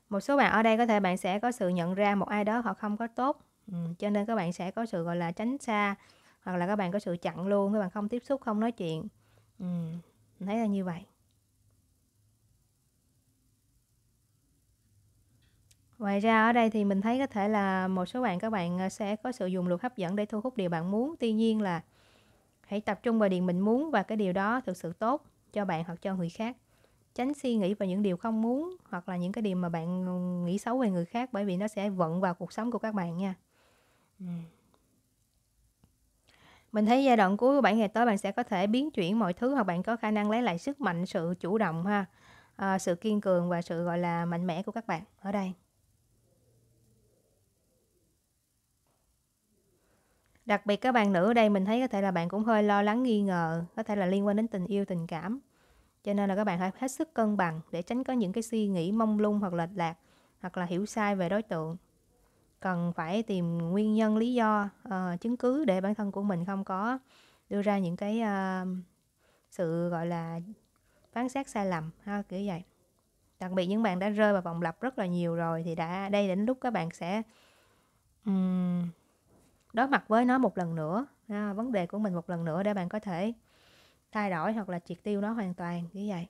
một số bạn ở đây có thể bạn sẽ có sự nhận ra một ai đó họ không có tốt ừ, cho nên các bạn sẽ có sự gọi là tránh xa hoặc là các bạn có sự chặn luôn các bạn không tiếp xúc không nói chuyện ừ, thấy là như vậy Ngoài ra ở đây thì mình thấy có thể là một số bạn các bạn ờ, sẽ có sự dùng luật hấp dẫn để thu hút điều bạn muốn. Tuy nhiên là hãy tập trung vào điều mình muốn và cái điều đó thực sự tốt cho bạn hoặc cho người khác. Tránh suy nghĩ vào những điều không muốn hoặc là những cái điều mà bạn ừ, nghĩ xấu về người khác bởi vì nó sẽ vận vào cuộc sống của các bạn nha. Ừ. Mình thấy giai đoạn cuối của 7 ngày tới bạn sẽ có thể biến chuyển mọi thứ hoặc bạn có khả năng lấy lại sức mạnh, sự chủ động ha, à, sự kiên cường và sự gọi là mạnh mẽ của các bạn ở đây. Đặc biệt các bạn nữ ở đây mình thấy có thể là bạn cũng hơi lo lắng nghi ngờ, có thể là liên quan đến tình yêu, tình cảm. Cho nên là các bạn phải hết sức cân bằng để tránh có những cái suy nghĩ mông lung hoặc lệch lạc hoặc là hiểu sai về đối tượng cần phải tìm nguyên nhân lý do uh, chứng cứ để bản thân của mình không có đưa ra những cái uh, sự gọi là phán xét sai lầm ha kiểu vậy đặc biệt những bạn đã rơi vào vòng lặp rất là nhiều rồi thì đã đây đến lúc các bạn sẽ um, đối mặt với nó một lần nữa ha, vấn đề của mình một lần nữa để bạn có thể thay đổi hoặc là triệt tiêu nó hoàn toàn như vậy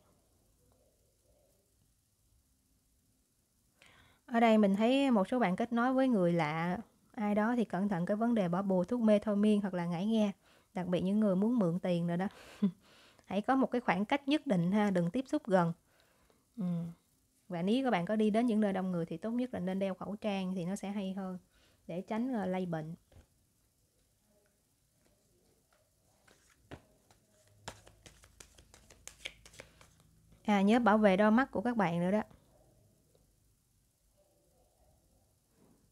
Ở đây mình thấy một số bạn kết nối với người lạ ai đó thì cẩn thận cái vấn đề bỏ bù thuốc mê thôi miên hoặc là ngải nghe đặc biệt những người muốn mượn tiền rồi đó hãy có một cái khoảng cách nhất định ha đừng tiếp xúc gần và nếu các bạn có đi đến những nơi đông người thì tốt nhất là nên đeo khẩu trang thì nó sẽ hay hơn để tránh ờ, lây bệnh à nhớ bảo vệ đôi mắt của các bạn nữa đó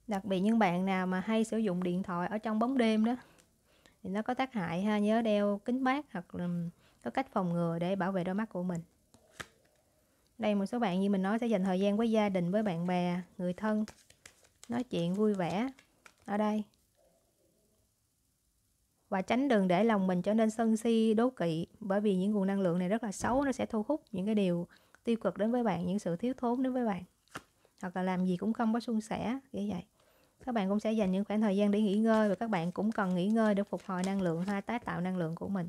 đặc biệt những bạn nào mà hay sử dụng điện thoại ở trong bóng đêm đó thì nó có tác hại ha nhớ đeo kính mát hoặc là có cách phòng ngừa để bảo vệ đôi mắt của mình đây một số bạn như mình nói sẽ dành thời gian với gia đình với bạn bè người thân nói chuyện vui vẻ ở đây và tránh đừng để lòng mình trở nên sân si đố kỵ bởi vì những nguồn năng lượng này rất là xấu nó sẽ thu hút những cái điều tiêu cực đến với bạn những sự thiếu thốn đến với bạn hoặc là làm gì cũng không có suôn sẻ như vậy các bạn cũng sẽ dành những khoảng thời gian để nghỉ ngơi và các bạn cũng cần nghỉ ngơi để phục hồi năng lượng hay tái tạo năng lượng của mình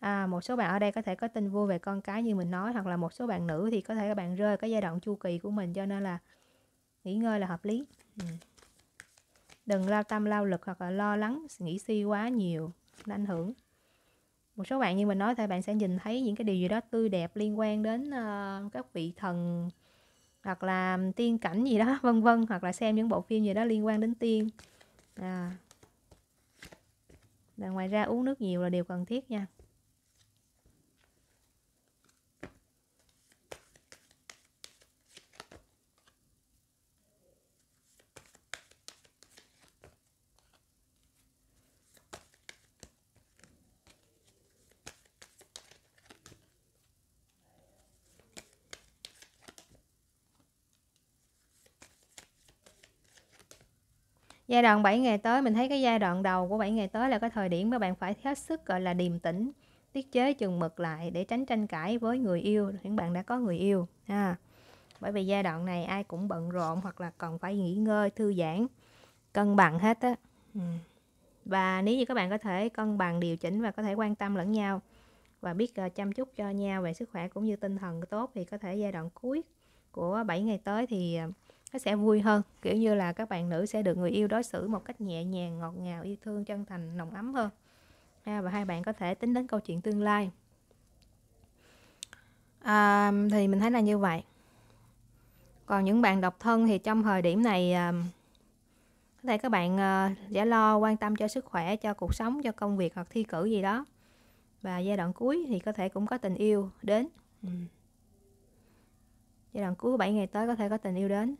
à, một số bạn ở đây có thể có tin vui về con cái như mình nói hoặc là một số bạn nữ thì có thể các bạn rơi cái giai đoạn chu kỳ của mình cho nên là nghỉ ngơi là hợp lý ừ. đừng lao tâm lao lực hoặc là lo lắng nghĩ suy quá nhiều ảnh hưởng một số bạn như mình nói thì bạn sẽ nhìn thấy những cái điều gì đó tươi đẹp liên quan đến uh, các vị thần hoặc là tiên cảnh gì đó vân vân hoặc là xem những bộ phim gì đó liên quan đến tiên à. Và ngoài ra uống nước nhiều là điều cần thiết nha Giai đoạn 7 ngày tới, mình thấy cái giai đoạn đầu của 7 ngày tới là cái thời điểm mà bạn phải hết sức gọi là điềm tĩnh, tiết chế chừng mực lại để tránh tranh cãi với người yêu, những bạn đã có người yêu. À, bởi vì giai đoạn này ai cũng bận rộn hoặc là còn phải nghỉ ngơi, thư giãn, cân bằng hết á. Ừ. Và nếu như các bạn có thể cân bằng, điều chỉnh và có thể quan tâm lẫn nhau và biết ờ, chăm chút cho nhau về sức khỏe cũng như tinh thần tốt thì có thể giai đoạn cuối của 7 ngày tới thì ờ, nó sẽ vui hơn kiểu như là các bạn nữ sẽ được người yêu đối xử một cách nhẹ nhàng ngọt ngào yêu thương chân thành nồng ấm hơn ha, và hai bạn có thể tính đến câu chuyện tương lai à, thì mình thấy là như vậy còn những bạn độc thân thì trong thời điểm này à, có thể các bạn à, sẽ lo quan tâm cho sức khỏe cho cuộc sống cho công việc hoặc thi cử gì đó và giai đoạn cuối thì có thể cũng có tình yêu đến ừ. giai đoạn cuối 7 ngày tới có thể có tình yêu đến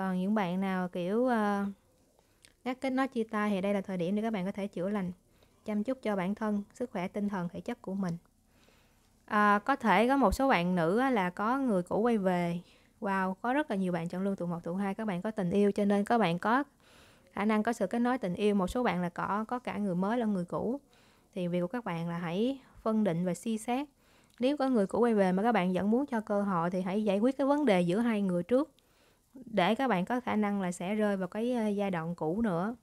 còn những bạn nào kiểu uh, ờ, các kết nói chia tay thì đây là thời điểm để các bạn có thể chữa lành chăm chút cho bản thân sức khỏe tinh thần thể chất của mình à, có thể có một số bạn nữ là có người cũ quay về wow có rất là nhiều bạn chọn lương tụ một tụ hai các bạn có tình yêu cho nên các bạn có khả năng có sự kết nối tình yêu một số bạn là có có cả người mới lẫn người cũ thì việc của các bạn là hãy phân định và suy xét nếu có người cũ quay về mà các bạn vẫn muốn cho cơ hội thì hãy giải quyết cái vấn đề giữa hai người trước để các bạn có khả năng là sẽ rơi vào cái ờ, giai đoạn cũ nữa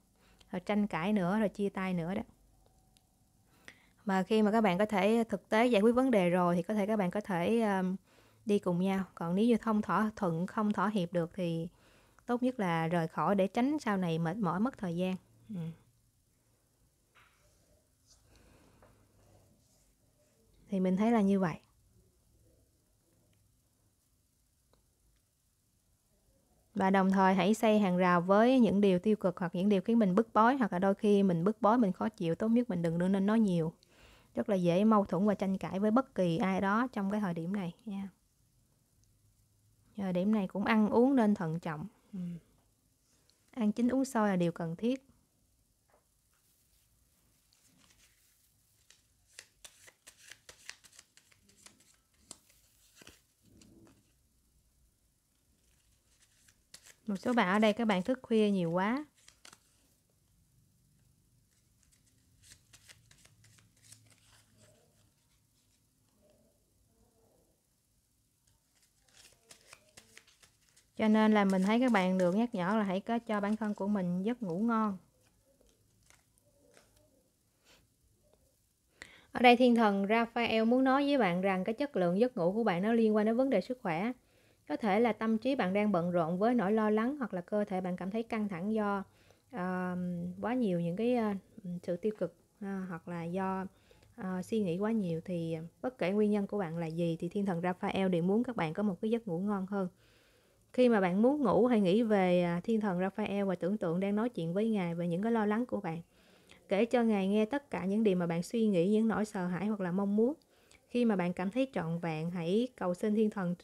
rồi tranh cãi nữa rồi chia tay nữa đó mà khi mà các bạn có thể thực tế giải quyết vấn đề rồi thì có thể các bạn có thể um, đi cùng nhau còn nếu như không thỏa thuận không thỏa hiệp được thì tốt nhất là rời khỏi để tránh sau này mệt mỏi mất thời gian ừ. thì mình thấy là như vậy và đồng thời hãy xây hàng rào với những điều tiêu cực hoặc những điều khiến mình bức bối hoặc là đôi khi mình bức bối mình khó chịu tốt nhất mình đừng nên nói nhiều rất là dễ mâu thuẫn và tranh cãi với bất kỳ ai đó trong cái thời điểm này nha thời điểm này cũng ăn uống nên thận trọng ừ. ăn chín uống sôi là điều cần thiết một số bạn ở đây các bạn thức khuya nhiều quá cho nên là mình thấy các bạn được nhắc nhở là hãy có cho bản thân của mình giấc ngủ ngon ở đây thiên thần Raphael muốn nói với bạn rằng cái chất lượng giấc ngủ của bạn nó liên quan đến vấn đề sức khỏe có thể là tâm trí bạn đang bận rộn với nỗi lo lắng hoặc là cơ thể bạn cảm thấy căng thẳng do uh, quá nhiều những cái uh, sự tiêu cực uh, hoặc là do uh, suy nghĩ quá nhiều thì bất kể nguyên nhân của bạn là gì thì thiên thần Raphael đều muốn các bạn có một cái giấc ngủ ngon hơn khi mà bạn muốn ngủ hãy nghĩ về thiên thần Raphael và tưởng tượng đang nói chuyện với ngài về những cái lo lắng của bạn kể cho ngài nghe tất cả những điều mà bạn suy nghĩ những nỗi sợ hãi hoặc là mong muốn khi mà bạn cảm thấy trọn vẹn hãy cầu xin thiên thần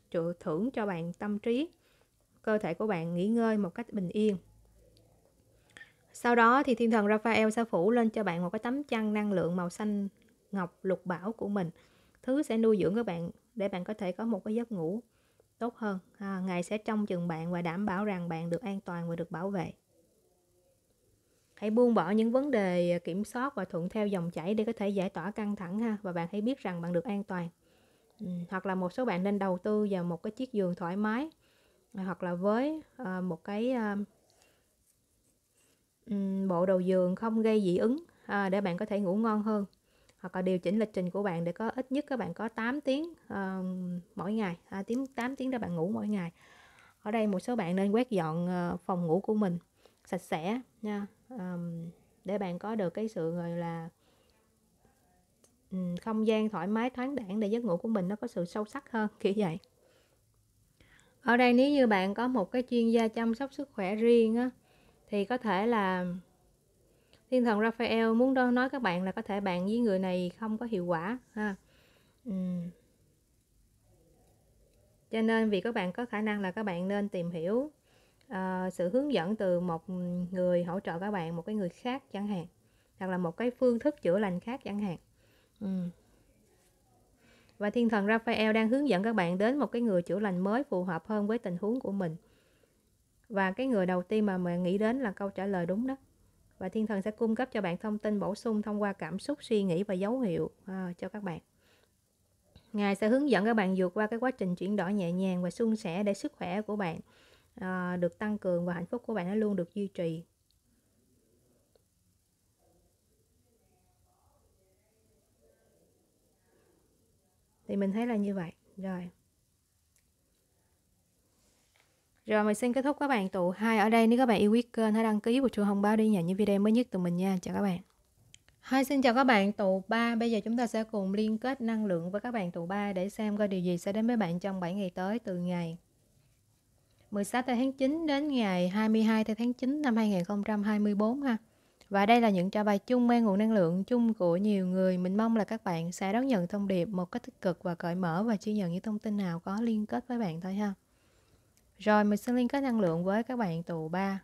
thưởng cho bạn tâm trí cơ thể của bạn nghỉ ngơi một cách bình yên sau đó thì thiên thần Raphael sẽ phủ lên cho bạn một cái tấm chăn năng lượng màu xanh ngọc lục bảo của mình thứ sẽ nuôi dưỡng các bạn để bạn có thể có một cái giấc ngủ tốt hơn à, ngài sẽ trông chừng bạn và đảm bảo rằng bạn được an toàn và được bảo vệ hãy buông bỏ những vấn đề à, kiểm soát và thuận theo dòng chảy để có thể giải tỏa căng thẳng ha và bạn hãy biết rằng bạn được an toàn ừ, hoặc là một số bạn nên đầu tư vào một cái chiếc giường thoải mái à, hoặc là với à, một cái ừ, bộ đầu giường không gây dị ứng uh, để bạn có thể ngủ ngon hơn hoặc là điều chỉnh lịch trình của bạn để có ít nhất các bạn có 8 tiếng mỗi ngày à, 8 tiếng để bạn ngủ mỗi ngày ở đây một số bạn nên quét dọn phòng ngủ của mình sạch sẽ nha um, để bạn có được cái sự gọi là không gian thoải mái thoáng đẳng để giấc ngủ của mình nó có sự sâu sắc hơn kiểu vậy ở đây nếu như bạn có một cái chuyên gia chăm sóc sức khỏe riêng á thì có thể là thiên thần Raphael muốn nói các bạn là có thể bạn với người này không có hiệu quả ha uhm. cho nên vì các bạn có khả năng là các bạn nên tìm hiểu uh, sự hướng dẫn từ một người hỗ trợ các bạn một cái người khác chẳng hạn hoặc là một cái phương thức chữa lành khác chẳng hạn ừ. và thiên thần Raphael đang hướng dẫn các bạn đến một cái người chữa lành mới phù hợp hơn với tình huống của mình và cái người đầu tiên mà mình nghĩ đến là câu trả lời đúng đó và thiên thần sẽ cung cấp cho bạn thông tin bổ sung thông qua cảm xúc suy nghĩ và dấu hiệu à, cho các bạn ngài sẽ hướng dẫn các bạn vượt qua cái quá trình chuyển đổi nhẹ nhàng và suôn sẻ để sức khỏe của bạn à, được tăng cường và hạnh phúc của bạn nó luôn được duy trì thì mình thấy là như vậy rồi rồi mình xin kết thúc các bạn tụ hai ở đây nếu các bạn yêu quý kênh hãy đăng ký và chuông thông báo đi nhận những video mới nhất từ mình nha chào các bạn Hai xin chào các bạn tụ 3 Bây giờ chúng ta sẽ cùng liên kết năng lượng với các bạn tụ 3 Để xem coi điều gì sẽ đến với bạn trong 7 ngày tới từ ngày 16 tháng 9 đến ngày 22 tháng 9 năm 2024 ha. Và đây là những trò bài chung mang nguồn năng lượng chung của nhiều người. Mình mong là các bạn sẽ đón nhận thông điệp một cách tích cực và cởi mở và chia nhận những thông tin nào có liên kết với bạn thôi ha. Rồi mình sẽ liên kết năng lượng với các bạn tù 3.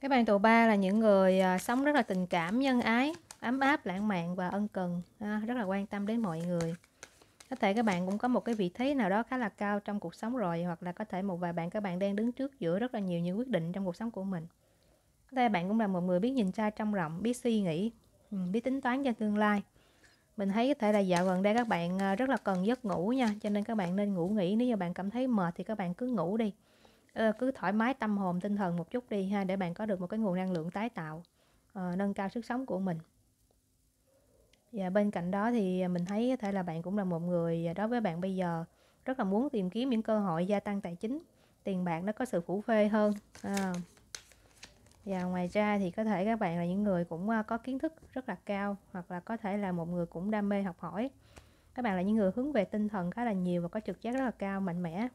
Các bạn tù 3 là những người à, sống rất là tình cảm, nhân ái, ấm áp lãng mạn và ân cần à, rất là quan tâm đến mọi người có thể các bạn cũng có một cái vị thế nào đó khá là cao trong cuộc sống rồi hoặc là có thể một vài bạn các bạn đang đứng trước giữa rất là nhiều những quyết định trong cuộc sống của mình có thể bạn cũng là một người biết nhìn xa trong rộng biết suy nghĩ ừ, biết tính toán cho tương lai mình thấy có thể là dạo gần đây các bạn à, rất là cần giấc ngủ nha cho nên các bạn nên ngủ nghỉ nếu như bạn cảm thấy mệt thì các bạn cứ ngủ đi ờ, cứ thoải mái tâm hồn tinh thần một chút đi ha để bạn có được một cái nguồn năng lượng tái tạo uh, nâng cao sức sống của mình và dạ, bên cạnh đó thì à, mình thấy có thể là bạn cũng là một người à, đối với bạn bây giờ rất là muốn tìm kiếm những cơ hội gia tăng tài chính, tiền bạc nó có sự phủ phê hơn. À. Và ngoài ra thì có thể các bạn là những người cũng à, có kiến thức rất là cao hoặc là có thể là một người cũng đam mê học hỏi. Các bạn là những người hướng về tinh thần khá là nhiều và có trực giác rất là cao, mạnh mẽ.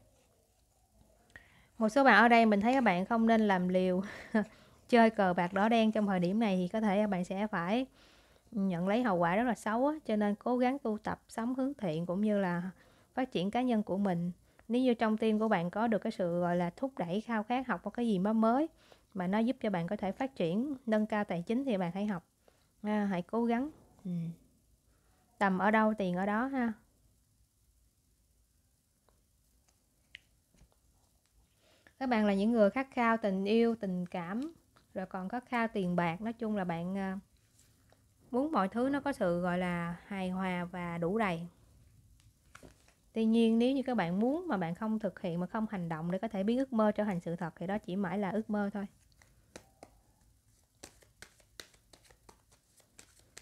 Một số bạn ở đây mình thấy các bạn không nên làm liều chơi cờ bạc đỏ đen trong thời điểm này thì có thể các bạn sẽ phải nhận lấy hậu quả rất là xấu á, cho nên cố gắng tu tập sống hướng thiện cũng như là phát triển cá nhân của mình nếu như trong tim của bạn có được cái sự gọi là thúc đẩy khao khát học một cái gì mới mới mà nó giúp cho bạn có thể phát triển nâng cao tài chính thì bạn hãy học à, hãy cố gắng ừ. tầm ở đâu tiền ở đó ha các bạn là những người khát khao tình yêu tình cảm rồi còn có khao tiền bạc nói chung là bạn à, muốn mọi thứ nó có sự gọi là hài hòa và đủ đầy tuy nhiên nếu như các bạn muốn mà bạn không thực hiện mà không hành động để có thể biến ước mơ trở thành sự thật thì đó chỉ mãi là ước mơ thôi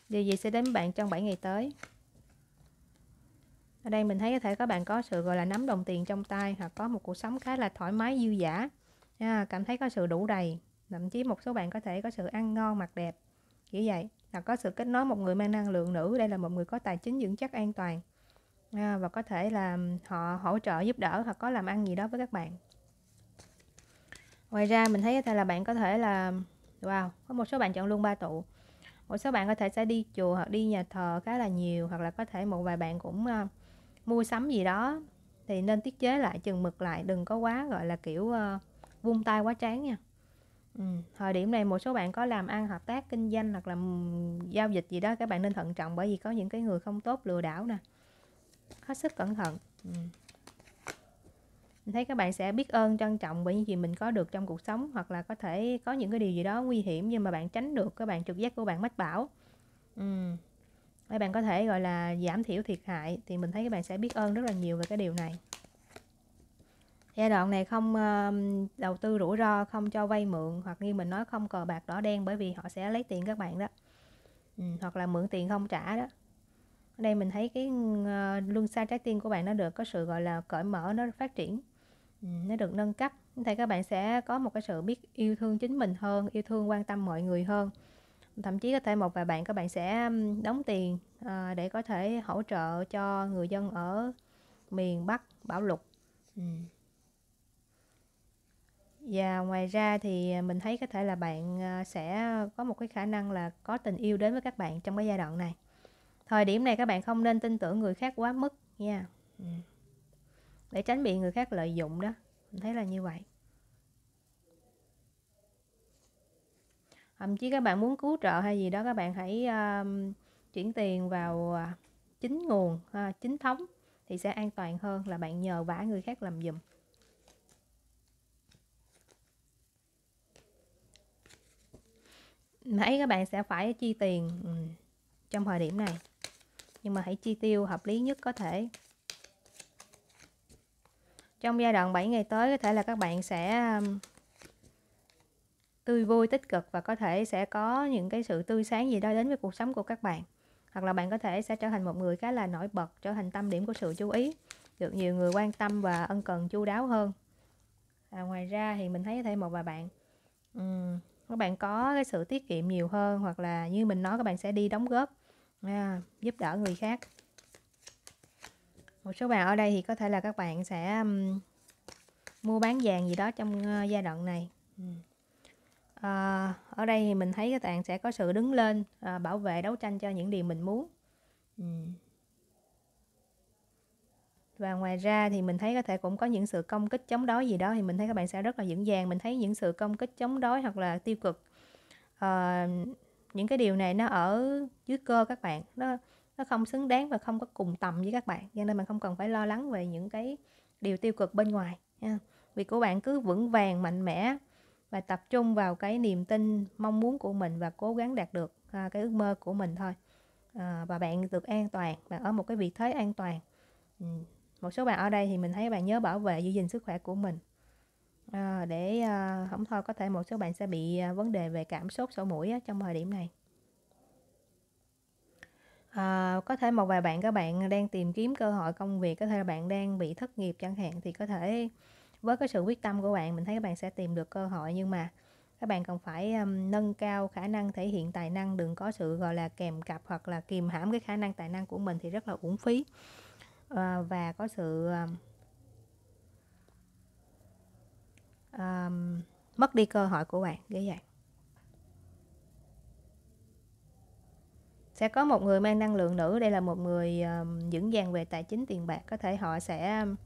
điều gì sẽ đến bạn trong 7 ngày tới ở đây mình thấy có thể các bạn có sự gọi là nắm đồng tiền trong tay hoặc có một cuộc sống khá là thoải mái dư giả à, cảm thấy có sự đủ đầy thậm chí một số bạn có thể có sự ăn ngon mặc đẹp kiểu vậy là có sự kết nối một người mang năng lượng nữ đây là một người có tài chính vững chắc an toàn à, và có thể là họ hỗ trợ giúp đỡ hoặc có làm ăn gì đó với các bạn ngoài ra mình thấy là bạn có thể là wow có một số bạn chọn luôn ba tụ một số bạn có thể sẽ đi chùa hoặc đi nhà thờ khá là nhiều hoặc là có thể một vài bạn cũng uh, mua sắm gì đó thì nên tiết chế lại chừng mực lại đừng có quá gọi là kiểu uh, vung tay quá tráng nha Ừ, thời điểm này một số bạn có làm ăn hợp tác kinh doanh hoặc là giao dịch gì đó các bạn nên thận trọng bởi vì có những cái người không tốt lừa đảo nè hết sức cẩn thận ừ. mình thấy các bạn sẽ biết ơn trân trọng bởi những gì mình có được trong cuộc sống hoặc là có thể có những cái điều gì đó nguy hiểm nhưng mà bạn tránh được các bạn trực giác của bạn mách bảo ừ. các bạn có thể gọi là giảm thiểu thiệt hại thì mình thấy các bạn sẽ biết ơn rất là nhiều về cái điều này giai đoạn này không ờ, đầu tư rủi ro không cho vay mượn hoặc như mình nói không cờ bạc đỏ đen bởi vì họ sẽ lấy tiền các bạn đó ừ, hoặc là mượn tiền không trả đó ở đây mình thấy cái uh, luân xa trái tim của bạn nó được có sự gọi là cởi mở nó phát triển ừ, nó được nâng cấp thì các bạn sẽ có một cái sự biết yêu thương chính mình hơn yêu thương quan tâm mọi người hơn thậm chí có thể một vài bạn các bạn sẽ đóng tiền ờ, để có thể hỗ trợ cho người dân ở miền bắc bão lụt và dạ, ngoài ra thì à, mình thấy có thể là bạn à, sẽ có một cái khả năng là có tình yêu đến với các bạn trong cái giai đoạn này. Thời điểm này các bạn không nên tin tưởng người khác quá mức nha. Ừ. Để tránh bị người khác lợi dụng đó. Mình thấy là như vậy. Thậm chí các bạn muốn cứu trợ hay gì đó các bạn hãy um, chuyển tiền vào chính nguồn, chính thống thì sẽ an toàn hơn là bạn nhờ vả người khác làm giùm. mấy các bạn sẽ phải chi tiền ừ, trong thời điểm này nhưng mà hãy chi tiêu hợp lý nhất có thể trong giai đoạn 7 ngày tới có thể là các bạn sẽ um, tươi vui tích cực và có thể sẽ có những cái sự tươi sáng gì đó đến với cuộc sống của các bạn hoặc là bạn có thể sẽ trở thành một người khá là nổi bật trở thành tâm điểm của sự chú ý được nhiều người quan tâm và ân cần chu đáo hơn à, ngoài ra thì mình thấy thêm một vài bạn um, các bạn có cái sự tiết kiệm nhiều hơn hoặc là như mình nói các bạn sẽ đi đóng góp à, giúp đỡ người khác một số bạn ở đây thì có thể là các bạn sẽ um, mua bán vàng gì đó trong uh, giai đoạn này ừ. à, ở đây thì mình thấy các bạn sẽ có sự đứng lên à, bảo vệ đấu tranh cho những điều mình muốn ừ và ngoài ra thì mình thấy có thể cũng có những sự công kích chống đối gì đó thì mình thấy các bạn sẽ rất là vững vàng mình thấy những sự công kích chống đối hoặc là tiêu cực uh, những cái điều này nó ở dưới cơ các bạn nó nó không xứng đáng và không có cùng tầm với các bạn cho nên bạn không cần phải lo lắng về những cái điều tiêu cực bên ngoài nha việc của bạn cứ vững vàng mạnh mẽ và tập trung vào cái niềm tin mong muốn của mình và cố gắng đạt được à, cái ước mơ của mình thôi à, và bạn được an toàn bạn ở một cái vị thế an toàn một số bạn ở đây thì mình thấy bạn nhớ bảo vệ giữ gìn sức khỏe của mình à, để à, không thôi có thể một số bạn sẽ bị à, vấn đề về cảm sốt sổ mũi á, trong thời điểm này à, có thể một vài bạn các bạn đang tìm kiếm cơ hội công việc có thể là bạn đang bị thất nghiệp chẳng hạn thì có thể với cái sự quyết tâm của bạn mình thấy các bạn sẽ tìm được cơ hội nhưng mà các bạn cần phải um, nâng cao khả năng thể hiện tài năng đừng có sự gọi là kèm cặp hoặc là kìm hãm cái khả năng tài năng của mình thì rất là uổng phí Ờ, và có sự um, mất đi cơ hội của bạn như vậy sẽ có một người mang năng lượng nữ đây là một người um, vững vàng về tài chính tiền bạc có thể họ sẽ um,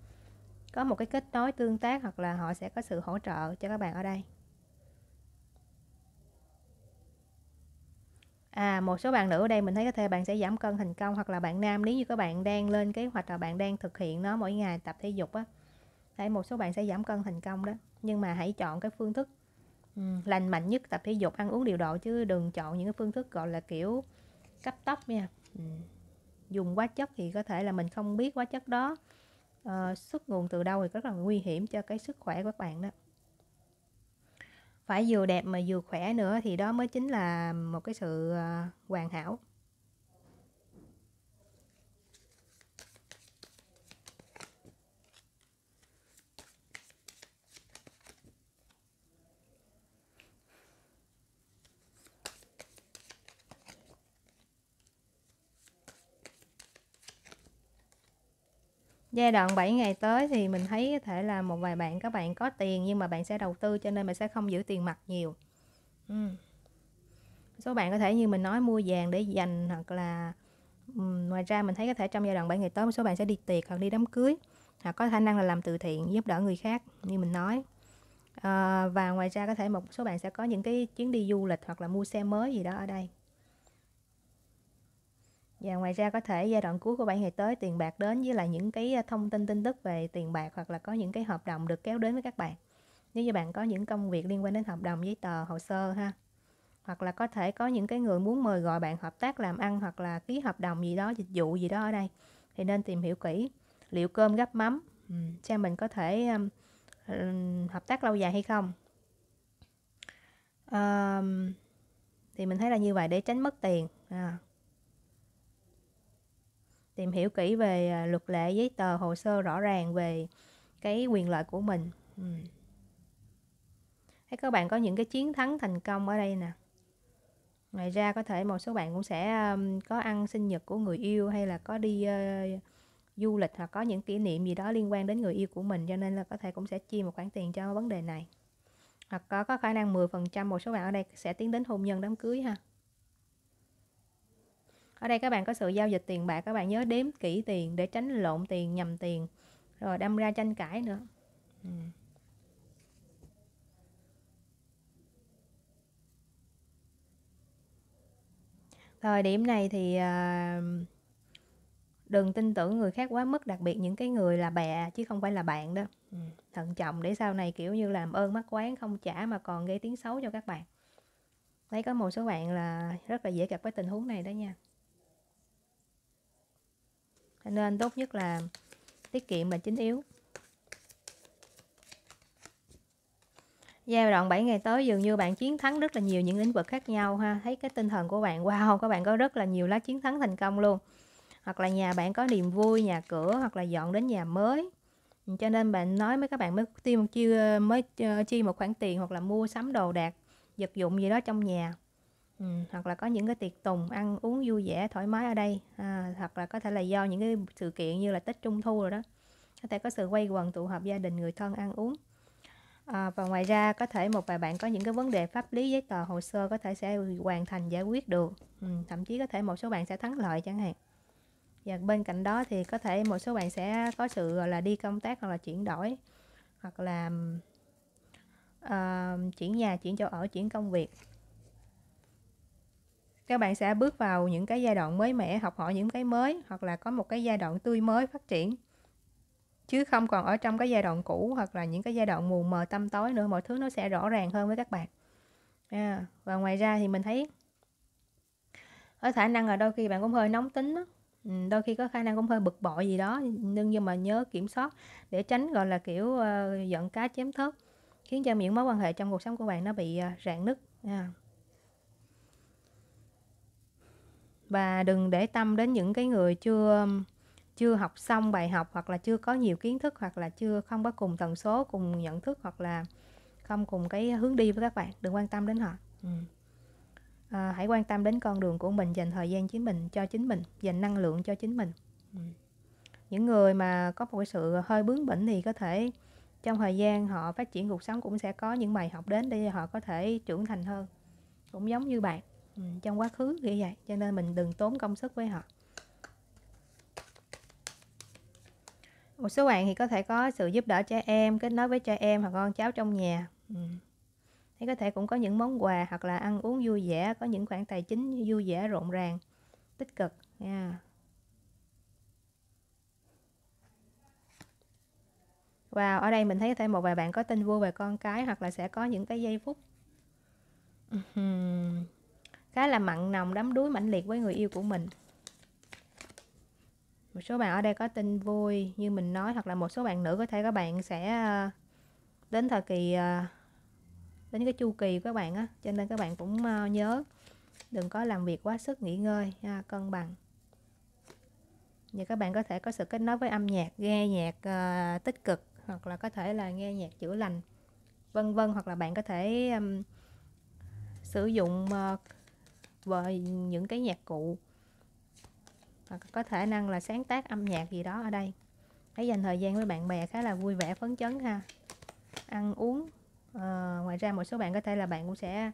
có một cái kết nối tương tác hoặc là họ sẽ có sự hỗ trợ cho các bạn ở đây à một số bạn nữ ở đây mình thấy có thể bạn sẽ giảm cân thành công hoặc là bạn nam nếu như các bạn đang lên kế hoạch là bạn đang thực hiện nó mỗi ngày tập thể dục á đấy một số bạn sẽ giảm cân thành công đó nhưng mà hãy chọn cái phương thức ừ, lành mạnh nhất tập thể dục ăn uống điều độ chứ đừng chọn những cái phương thức gọi là kiểu cấp tốc nha ừ. dùng quá chất thì có thể là mình không biết quá chất đó uh, xuất nguồn từ đâu thì rất là nguy hiểm cho cái sức khỏe của các bạn đó phải vừa đẹp mà vừa khỏe nữa thì đó mới chính là một cái sự ờ, hoàn hảo giai đoạn 7 ngày tới thì mình thấy có thể là một vài bạn các bạn có tiền nhưng mà bạn sẽ đầu tư cho nên bạn sẽ không giữ tiền mặt nhiều ừ. số bạn có thể như mình nói mua vàng để dành hoặc là ngoài ra mình thấy có thể trong giai đoạn 7 ngày tới một số bạn sẽ đi tiệc hoặc đi đám cưới hoặc có khả năng là làm từ thiện giúp đỡ người khác như mình nói à, và ngoài ra có thể một số bạn sẽ có những cái chuyến đi du lịch hoặc là mua xe mới gì đó ở đây và ngoài ra có thể giai đoạn cuối của 7 ngày tới tiền bạc đến với là những cái thông tin tin tức về tiền bạc hoặc là có những cái hợp đồng được kéo đến với các bạn. Nếu như bạn có những công việc liên quan đến hợp đồng, giấy tờ, hồ sơ ha. Hoặc là có thể có những cái người muốn mời gọi bạn hợp tác làm ăn hoặc là ký hợp đồng gì đó, dịch vụ gì đó ở đây. Thì nên tìm hiểu kỹ liệu cơm gấp mắm, xem mình có thể um, hợp tác lâu dài hay không. Um, thì mình thấy là như vậy để tránh mất tiền. À tìm hiểu kỹ về à, luật lệ giấy tờ hồ sơ rõ ràng về cái quyền lợi của mình ừ. Thấy các bạn có những cái chiến thắng thành công ở đây nè ngoài ra có thể một số bạn cũng sẽ um, có ăn sinh nhật của người yêu hay là có đi uh, du lịch hoặc có những kỷ niệm gì đó liên quan đến người yêu của mình cho nên là có thể cũng sẽ chi một khoản tiền cho vấn đề này hoặc có, có khả năng 10% một số bạn ở đây sẽ tiến đến hôn nhân đám cưới ha ở đây các bạn có sự giao dịch tiền bạc các bạn nhớ đếm kỹ tiền để tránh lộn tiền nhầm tiền rồi đâm ra tranh cãi nữa ừ. thời điểm này thì à, đừng tin tưởng người khác quá mức đặc biệt những cái người là bè chứ không phải là bạn đó ừ, thận trọng để sau này kiểu như làm ơn mắc quán không trả mà còn gây tiếng xấu cho các bạn thấy có một số bạn là rất là dễ gặp cái tình huống này đó nha nên tốt nhất là tiết kiệm là chính yếu giai đoạn 7 ngày tới dường như bạn chiến thắng rất là nhiều những lĩnh vực khác nhau ha thấy cái tinh thần của bạn wow các bạn có rất là nhiều lá chiến thắng thành công luôn hoặc là nhà bạn có niềm vui nhà cửa hoặc là dọn đến nhà mới cho nên bạn nói với các bạn mới tiêu chi mới chi một khoản tiền hoặc là mua sắm đồ đạc vật dụng gì đó trong nhà Ừ, hoặc là có những cái tiệc tùng ăn uống vui vẻ thoải mái ở đây à, hoặc là có thể là do những cái sự kiện như là tết trung thu rồi đó có thể có sự quay quần tụ họp gia đình người thân ăn uống à, và ngoài ra có thể một vài bạn có những cái vấn đề pháp lý giấy tờ hồ sơ có thể sẽ hoàn thành giải quyết được ừ, thậm chí có thể một số bạn sẽ thắng lợi chẳng hạn và bên cạnh đó thì có thể một số bạn sẽ có sự gọi là đi công tác hoặc là chuyển đổi hoặc là uh, chuyển nhà chuyển chỗ ở chuyển công việc các bạn sẽ bước vào những cái giai đoạn mới mẻ học hỏi những cái mới hoặc là có một cái giai đoạn tươi mới phát triển chứ không còn ở trong cái giai đoạn cũ hoặc là những cái giai đoạn mù mờ tâm tối nữa mọi thứ nó sẽ rõ ràng hơn với các bạn à, và ngoài ra thì mình thấy ở khả năng là đôi khi bạn cũng hơi nóng tính đó. Ừ, đôi khi có khả năng cũng hơi bực bội gì đó nhưng nhưng mà nhớ kiểm soát để tránh gọi là kiểu uh, giận cá chém thớt khiến cho những mối quan hệ trong cuộc sống của bạn nó bị uh, rạn nứt à. và đừng để tâm đến những cái người chưa chưa học xong bài học hoặc là chưa có nhiều kiến thức hoặc là chưa không có cùng tần số cùng nhận thức hoặc là không cùng cái hướng đi với các bạn đừng quan tâm đến họ ừ. à, hãy quan tâm đến con đường của mình dành thời gian chính mình cho chính mình dành năng lượng cho chính mình ừ. những người mà có một cái sự hơi bướng bỉnh thì có thể trong thời gian họ phát triển cuộc sống cũng sẽ có những bài học đến để họ có thể trưởng thành hơn cũng giống như bạn Ừ, trong quá khứ như vậy cho nên mình đừng tốn công sức với họ một số bạn thì có thể có sự giúp đỡ trẻ em kết nối với trẻ em hoặc con cháu trong nhà ừ. thì có thể cũng có những món quà hoặc là ăn uống vui vẻ có những khoản tài chính vui vẻ rộn ràng tích cực nha yeah. và wow, ở đây mình thấy thêm một vài bạn có tin vui về con cái hoặc là sẽ có những cái giây phút ừ khá là mặn nồng đắm đuối mãnh liệt với người yêu của mình một số bạn ở đây có tin vui như mình nói hoặc là một số bạn nữ có thể các bạn sẽ ờ, đến thời kỳ ờ, đến cái chu kỳ của các bạn á cho nên các bạn cũng ờ, nhớ đừng có làm việc quá sức nghỉ ngơi ha, cân bằng và các bạn có thể có sự kết nối với âm nhạc nghe nhạc uh, tích cực hoặc là có thể là nghe nhạc chữa lành vân vân hoặc là bạn có thể um, sử dụng uh, và những cái nhạc cụ hoặc có thể năng là sáng tác âm nhạc gì đó ở đây hãy dành thời gian với bạn bè khá là vui vẻ phấn chấn ha ăn uống à, ngoài ra một số bạn có thể là bạn cũng sẽ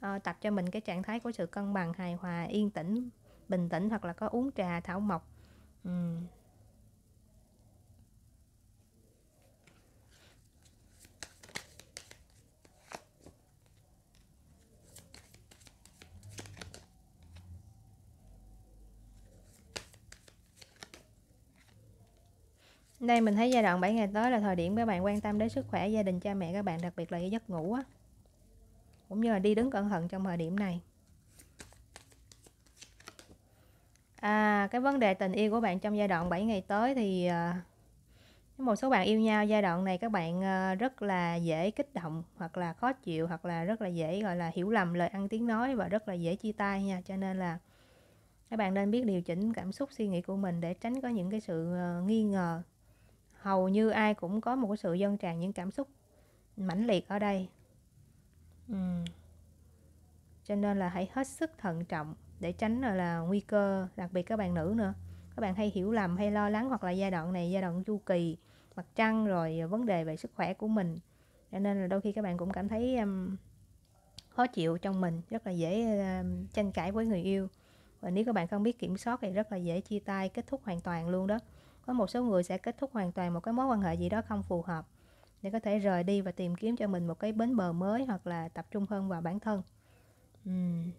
à, tập cho mình cái trạng thái của sự cân bằng hài hòa yên tĩnh bình tĩnh hoặc là có uống trà thảo mộc uhm, đây mình thấy giai đoạn 7 ngày tới là thời điểm các bạn quan tâm đến sức khỏe gia đình cha mẹ các bạn đặc biệt là giấc ngủ á cũng như là đi đứng cẩn thận trong thời điểm này à cái vấn đề tình yêu của bạn trong giai đoạn 7 ngày tới thì à, một số bạn yêu nhau giai đoạn này các bạn à, rất là dễ kích động hoặc là khó chịu hoặc là rất là dễ gọi là hiểu lầm lời ăn tiếng nói và rất là dễ chia tay nha cho nên là các bạn nên biết điều chỉnh cảm xúc suy nghĩ của mình để tránh có những cái sự ờ, nghi ngờ hầu như ai cũng có một cái sự dâng tràn những cảm xúc mãnh liệt ở đây ừ. cho nên là hãy hết sức thận trọng để tránh là, là nguy cơ đặc biệt các bạn nữ nữa các bạn hay hiểu lầm hay lo lắng hoặc là giai đoạn này giai đoạn chu kỳ mặt trăng rồi à, vấn đề về sức khỏe của mình cho nên là đôi khi các bạn cũng cảm thấy um, khó chịu trong mình rất là dễ um, tranh cãi với người yêu và nếu các bạn không biết kiểm soát thì rất là dễ chia tay kết thúc hoàn toàn luôn đó có một số người sẽ kết thúc hoàn toàn một cái mối quan hệ gì đó không phù hợp để có thể rời đi và tìm kiếm cho mình một cái bến bờ mới hoặc là tập trung hơn vào bản thân uhm.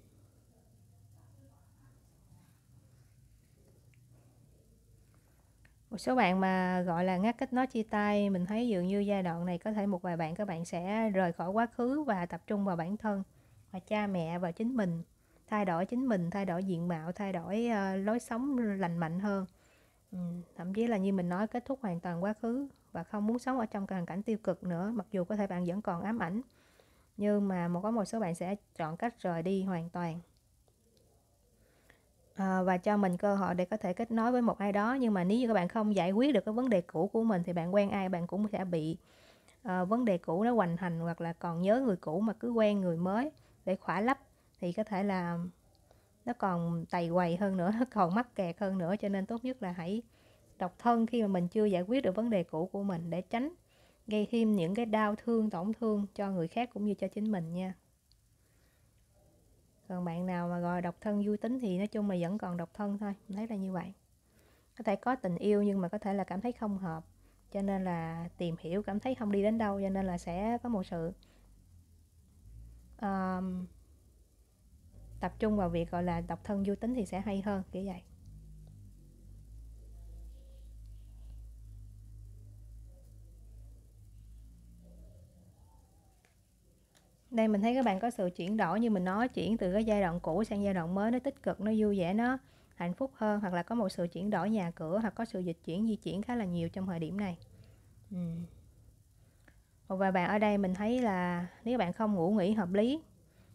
một số bạn mà gọi là ngắt kết nối chia tay mình thấy dường như giai đoạn này có thể một vài bạn các bạn sẽ rời khỏi quá khứ và tập trung vào bản thân và cha mẹ và chính mình thay đổi chính mình thay đổi diện mạo thay đổi uh, lối sống lành mạnh hơn Ừ, thậm chí là như mình nói kết thúc hoàn toàn quá khứ và không muốn sống ở trong hoàn cảnh tiêu cực nữa mặc dù có thể bạn vẫn còn ám ảnh nhưng mà một có một số bạn sẽ chọn cách rời đi hoàn toàn à, và cho mình cơ hội để có thể kết nối với một ai đó nhưng mà nếu như các bạn không giải quyết được cái vấn đề cũ của mình thì bạn quen ai bạn cũng sẽ bị uh, vấn đề cũ nó hoành hành hoặc là còn nhớ người cũ mà cứ quen người mới để khỏa lấp thì có thể là nó còn tày quầy hơn nữa nó còn mắc kẹt hơn nữa cho nên tốt nhất là hãy độc thân khi mà mình chưa giải quyết được vấn đề cũ của mình để tránh gây thêm những cái đau thương tổn thương cho người khác cũng như cho chính mình nha còn bạn nào mà gọi độc thân vui tính thì nói chung là vẫn còn độc thân thôi thấy là như vậy có thể có tình yêu nhưng mà có thể là cảm thấy không hợp cho nên là tìm hiểu cảm thấy không đi đến đâu cho nên là sẽ có một sự um, tập trung vào việc gọi là độc thân vô tính thì sẽ hay hơn kiểu vậy đây mình thấy các bạn có sự chuyển đổi như mình nói chuyển từ cái giai đoạn cũ sang giai đoạn mới nó tích cực nó vui vẻ nó hạnh phúc hơn hoặc là có một sự chuyển đổi nhà cửa hoặc có sự dịch chuyển di chuyển khá là nhiều trong thời điểm này ừ. và bạn ở đây mình thấy là nếu bạn không ngủ nghỉ hợp lý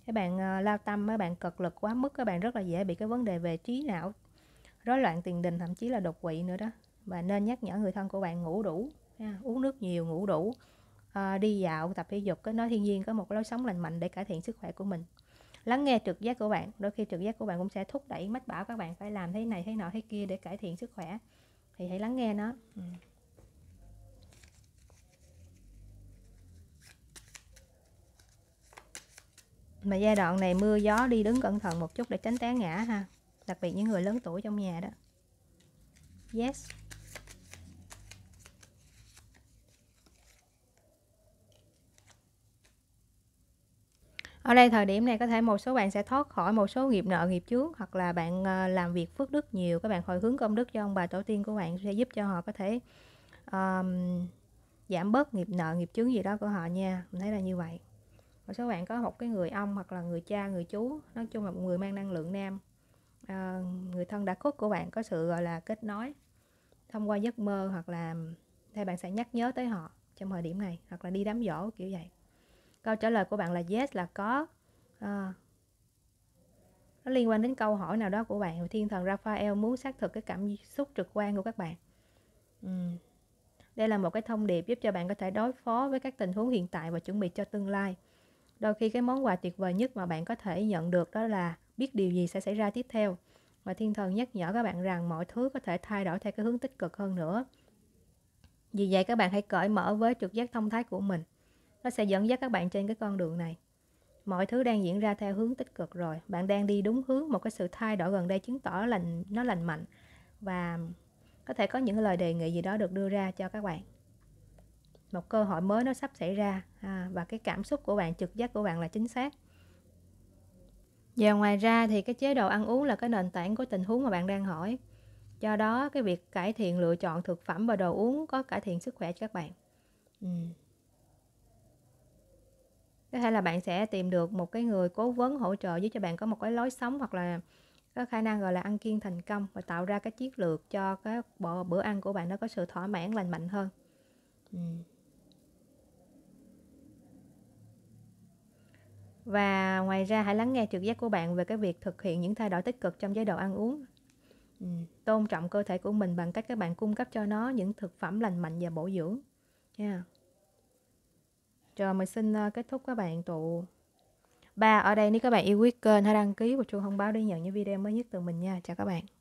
các bạn ờ, lao tâm các bạn cực lực quá mức các bạn rất là dễ bị cái vấn đề về trí não rối loạn tiền đình thậm chí là đột quỵ nữa đó và nên nhắc nhở người thân của bạn ngủ đủ uống nước nhiều ngủ đủ ờ, đi dạo tập thể dục cái nói thiên nhiên có một lối sống lành mạnh để cải thiện sức khỏe của mình lắng nghe trực giác của bạn đôi khi trực giác của bạn cũng sẽ thúc đẩy mách bảo các bạn phải làm thế này thế nọ thế kia để cải thiện sức khỏe thì hãy lắng nghe nó ừ. mà giai đoạn này mưa gió đi đứng cẩn thận một chút để tránh té ngã ha đặc biệt những người lớn tuổi trong nhà đó yes ở đây thời điểm này có thể một số bạn sẽ thoát khỏi một số nghiệp nợ nghiệp trước hoặc là bạn ờ, làm việc phước đức nhiều các bạn hồi hướng công đức cho ông bà tổ tiên của bạn sẽ giúp cho họ có thể um, giảm bớt nghiệp nợ nghiệp chướng gì đó của họ nha mình thấy là như vậy một số bạn có một cái người ông hoặc là người cha người chú nói chung là một người mang năng lượng nam à, người thân đã khuất của bạn có sự gọi là kết nối thông qua giấc mơ hoặc là thì bạn sẽ nhắc nhớ tới họ trong thời điểm này hoặc là đi đám dỗ kiểu vậy câu trả lời của bạn là yes là có à, nó liên quan đến câu hỏi nào đó của bạn thiên thần Raphael muốn xác thực cái cảm xúc trực quan của các bạn ừ. đây là một cái thông điệp giúp cho bạn có thể đối phó với các tình huống hiện tại và chuẩn bị cho tương lai đôi khi cái món quà tuyệt vời nhất mà bạn có thể nhận được đó là biết điều gì sẽ xảy ra tiếp theo và thiên thần nhắc nhở các bạn rằng mọi thứ có thể thay đổi theo cái hướng tích cực hơn nữa vì vậy các bạn hãy cởi mở với trực giác thông thái của mình nó sẽ dẫn dắt các bạn trên cái con đường này mọi thứ đang diễn ra theo hướng tích cực rồi bạn đang đi đúng hướng một cái sự thay đổi gần đây chứng tỏ là nó lành mạnh và có thể có những lời đề nghị gì đó được đưa ra cho các bạn một cơ hội mới nó sắp xảy ra à, và cái cảm xúc của bạn trực giác của bạn là chính xác và ngoài ra thì cái chế độ ăn uống là cái nền tảng của tình huống mà bạn đang hỏi do đó cái việc cải thiện lựa chọn thực phẩm và đồ uống có cải thiện sức khỏe cho các bạn ừ. có thể là bạn sẽ tìm được một cái người cố vấn hỗ trợ giúp cho bạn có một cái lối sống hoặc là có khả năng gọi là ăn kiêng thành công và tạo ra cái chiến lược cho cái bộ bữa ăn của bạn nó có sự thỏa mãn lành mạnh hơn ừ. và ngoài ra hãy lắng nghe trực giác của bạn về cái việc thực hiện những thay đổi tích cực trong chế độ ăn uống ừ, tôn trọng cơ thể của mình bằng cách các bạn cung cấp cho nó những thực phẩm lành mạnh và bổ dưỡng nha yeah. rồi mình xin ờ, kết thúc các bạn tụ ba ở đây nếu các bạn yêu quý kênh hãy đăng ký và chuông thông báo để nhận những video mới nhất từ mình nha chào các bạn